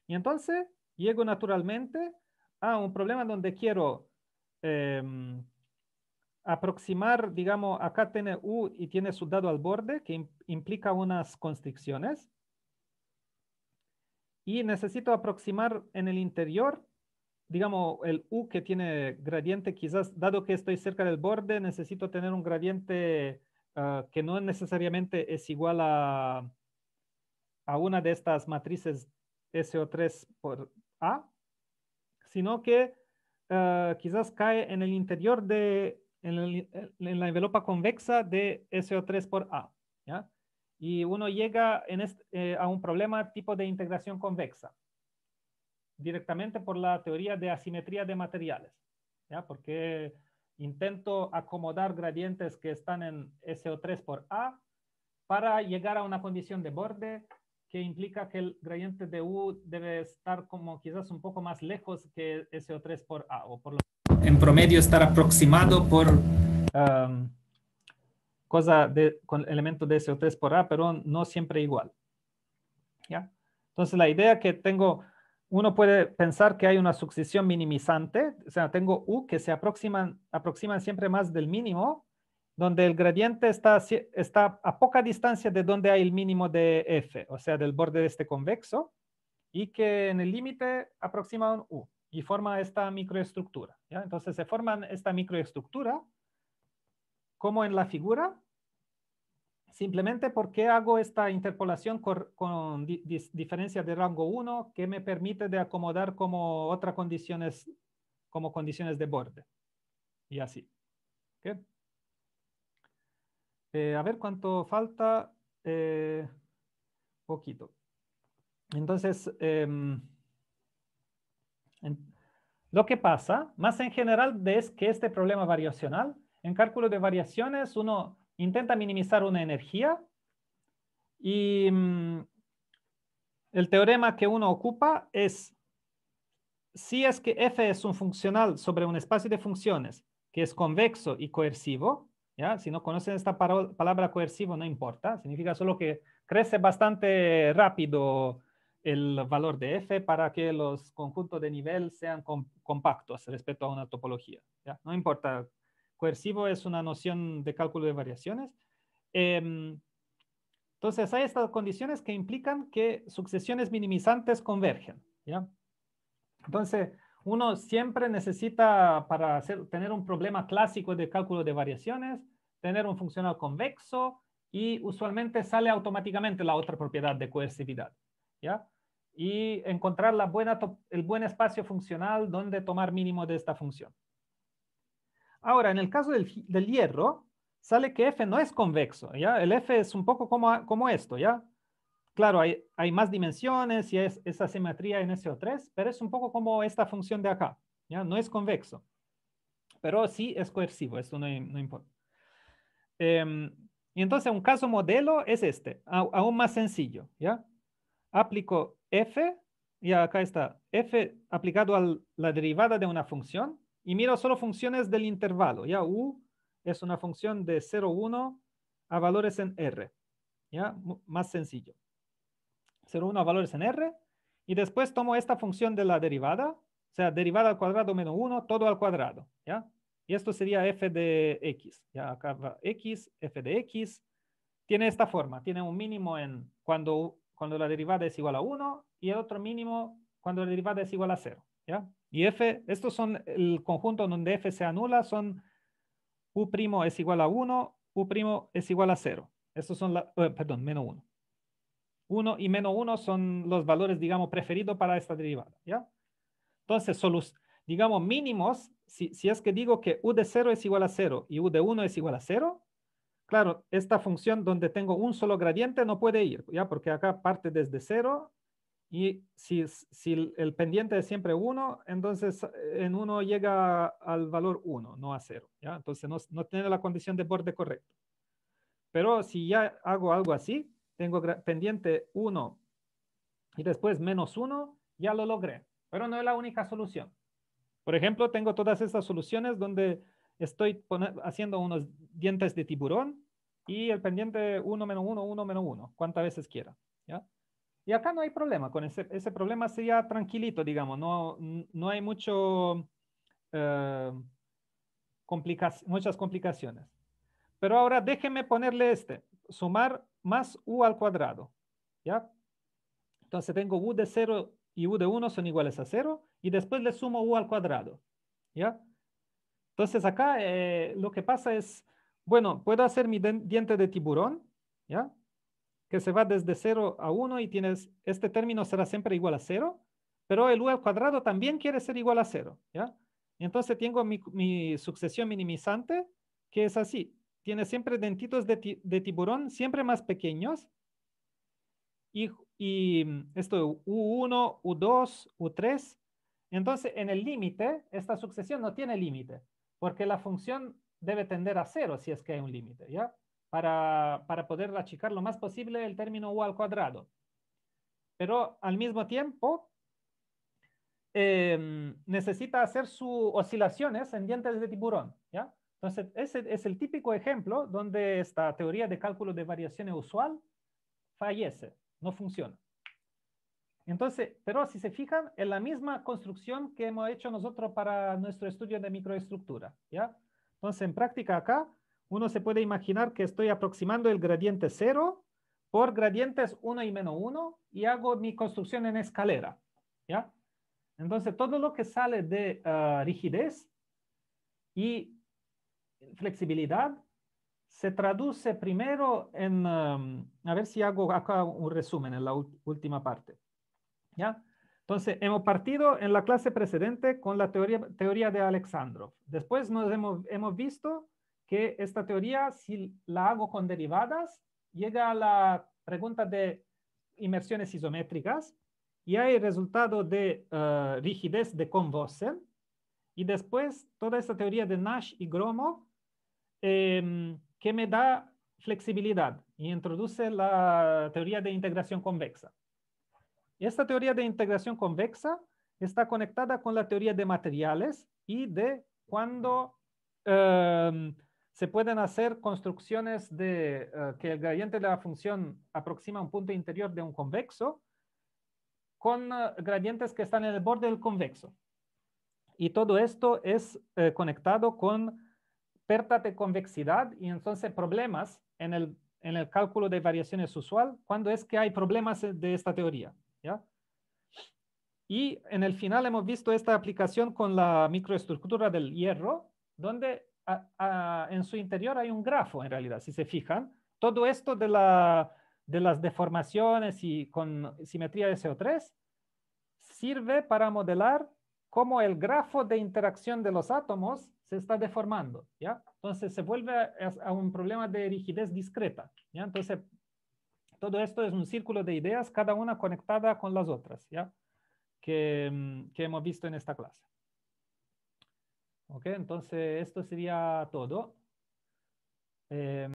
A: Y entonces llego naturalmente a un problema donde quiero em, aproximar, digamos, acá tiene U y tiene su dado al borde, que implica unas constricciones. Y necesito aproximar en el interior, digamos, el U que tiene gradiente, quizás, dado que estoy cerca del borde, necesito tener un gradiente ah, que no necesariamente es igual a, a una de estas matrices SO3 por A, sino que ah, quizás cae en el interior de en, la envelopa convexa de SO3 por A. ¿ya? Y uno llega en este, a un problema tipo de integración convexa directamente por la teoría de asimetría de materiales, ¿ya? porque intento acomodar gradientes que están en SO3 por A para llegar a una condición de borde que implica que el gradiente de U debe estar como quizás un poco más lejos que SO3 por A, o por lo en promedio estar aproximado por... cosa de, con elemento de so 3 por A, pero no siempre igual. ¿Ya? Entonces la idea que tengo, uno puede pensar que hay una sucesión minimizante, o sea, tengo U que se aproximan, aproximan siempre más del mínimo, donde el gradiente está, está a poca distancia de donde hay el mínimo de F, o sea, del borde de este convexo, y que en el límite aproxima un U y forma esta microestructura. Entonces se forman esta microestructura como en la figura, simplemente porque hago esta interpolación con, con diferencia de rango 1 que me permite de acomodar como otras condiciones, como condiciones de borde. Y así. Eh, a ver cuánto falta. Eh, poquito. Entonces, em, lo que pasa, más en general, es que este problema variacional, en cálculo de variaciones, uno intenta minimizar una energía y mm, el teorema que uno ocupa es si es que f es un funcional sobre un espacio de funciones que es convexo y coercivo, si no conocen esta palabra coercivo no importa, significa solo que crece bastante rápido el valor de f para que los conjuntos de nivel sean compactos respecto a una topología. ¿ya? No importa, coercivo es una noción de cálculo de variaciones. Em, entonces, hay estas condiciones que implican que sucesiones minimizantes convergen. ¿ya? Entonces, uno siempre necesita, para tener un problema clásico de cálculo de variaciones, tener un funcional convexo y usualmente sale automáticamente la otra propiedad de coercividad. ¿ya? y encontrar la buena el buen espacio funcional donde tomar mínimo de esta función. Ahora, en el caso del, hierro, sale que f no es convexo, ¿ya? El f es un poco como, como esto, ¿ya? Claro, hay, más dimensiones y es, esa simetría en SO3, pero es un poco como esta función de acá, ¿ya? No es convexo, pero sí es coercivo, esto no, importa. Em, y entonces un caso modelo es este, aún más sencillo, ¿ya? Aplico f, y acá está, f aplicado a la derivada de una función, y miro solo funciones del intervalo, ya u es una función de 0, 1 a valores en r, ya, más sencillo. 0, 1 a valores en r, y después tomo esta función de la derivada, o sea, derivada al cuadrado menos 1, todo al cuadrado, ya. Y esto sería f de x, ya acá va x, f de x, tiene esta forma, tiene un mínimo en cuando cuando la derivada es igual a 1 y el otro mínimo cuando la derivada es igual a 0. ¿ya? Y f, estos son el conjunto donde f se anula, son u' es igual a 1, u' es igual a 0. Estos son, la, eh, perdón, menos 1. 1 y menos 1 son los valores, digamos, preferidos para esta derivada. ¿ya? Entonces, solo, digamos, mínimos, si, si es que digo que u de 0 es igual a 0 y u de 1 es igual a 0, Claro, esta función donde tengo un solo gradiente no puede ir, ya porque acá parte desde cero y si, el pendiente es siempre 1, entonces eh, en 1 llega al valor 1, no a 0. Entonces no, tiene la condición de borde correcto. Pero si ya hago algo así, tengo pendiente 1 y después menos 1, ya lo logré. Pero no es la única solución. Por ejemplo, tengo todas estas soluciones donde estoy haciendo unos dientes de tiburón y el pendiente 1 menos 1, 1 menos 1, cuantas veces quiera. ¿ya? Y acá no hay problema, con ese, ese problema sería tranquilito, digamos, no, hay mucho, eh, muchas complicaciones. Pero ahora déjenme ponerle este, sumar más u al cuadrado. ¿ya? Entonces tengo u de 0 y u de 1 son iguales a 0 y después le sumo u al cuadrado. ¿ya? Entonces acá eh, lo que pasa es, bueno, puedo hacer mi diente de tiburón, ¿ya? Que se va desde 0 a 1 y tienes, este término será siempre igual a 0, pero el u al cuadrado también quiere ser igual a 0, ¿ya? Entonces tengo mi, sucesión minimizante, que es así. Tiene siempre dentitos de, tiburón, siempre más pequeños. Y, y mm, esto, U1, U2, U3. Entonces, en el límite, esta sucesión no tiene límite porque la función debe tender a cero si es que hay un límite, ¿ya? Para, para poder achicar lo más posible el término u al cuadrado. Pero al mismo tiempo, em, necesita hacer sus oscilaciones en dientes de tiburón, ¿ya? Entonces, ese es el típico ejemplo donde esta teoría de cálculo de variación usual fallece, no funciona. Entonces, pero si se fijan, es la misma construcción que hemos hecho nosotros para nuestro estudio de microestructura, ¿ya? Entonces, en práctica acá, uno se puede imaginar que estoy aproximando el gradiente cero por gradientes 1 y menos 1 y hago mi construcción en escalera, ¿ya? Entonces, todo lo que sale de ah, rigidez y flexibilidad se traduce primero en, ah, a ver si hago acá un resumen en la última parte. Entonces, hemos partido en la clase precedente con la teoría, teoría de Alexandrov. Después nos hemos, hemos visto que esta teoría, si la hago con derivadas, llega a la pregunta de inmersiones isométricas y hay resultado de eh, rigidez de Convossen. Y después toda esta teoría de Nash y Gromov em, que me da flexibilidad y introduce la teoría de integración convexa. Esta teoría de integración convexa está conectada con la teoría de materiales y de cuando em, se pueden hacer construcciones de eh, que el gradiente de la función aproxima un punto interior de un convexo con eh, gradientes que están en el borde del convexo. Y todo esto es eh, conectado con pérdida de convexidad y entonces problemas en el cálculo de variaciones usual cuando es que hay problemas de esta teoría. Y en el final hemos visto esta aplicación con la microestructura del hierro, donde en su interior hay un grafo en realidad, si se fijan. Todo esto de, las deformaciones y con simetría de CO3 sirve para modelar cómo el grafo de interacción de los átomos se está deformando, ¿ya? Entonces se vuelve a, un problema de rigidez discreta, Entonces todo esto es un círculo de ideas, cada una conectada con las otras, ¿ya? Que, mm, hemos visto en esta clase. entonces esto sería todo. Eh,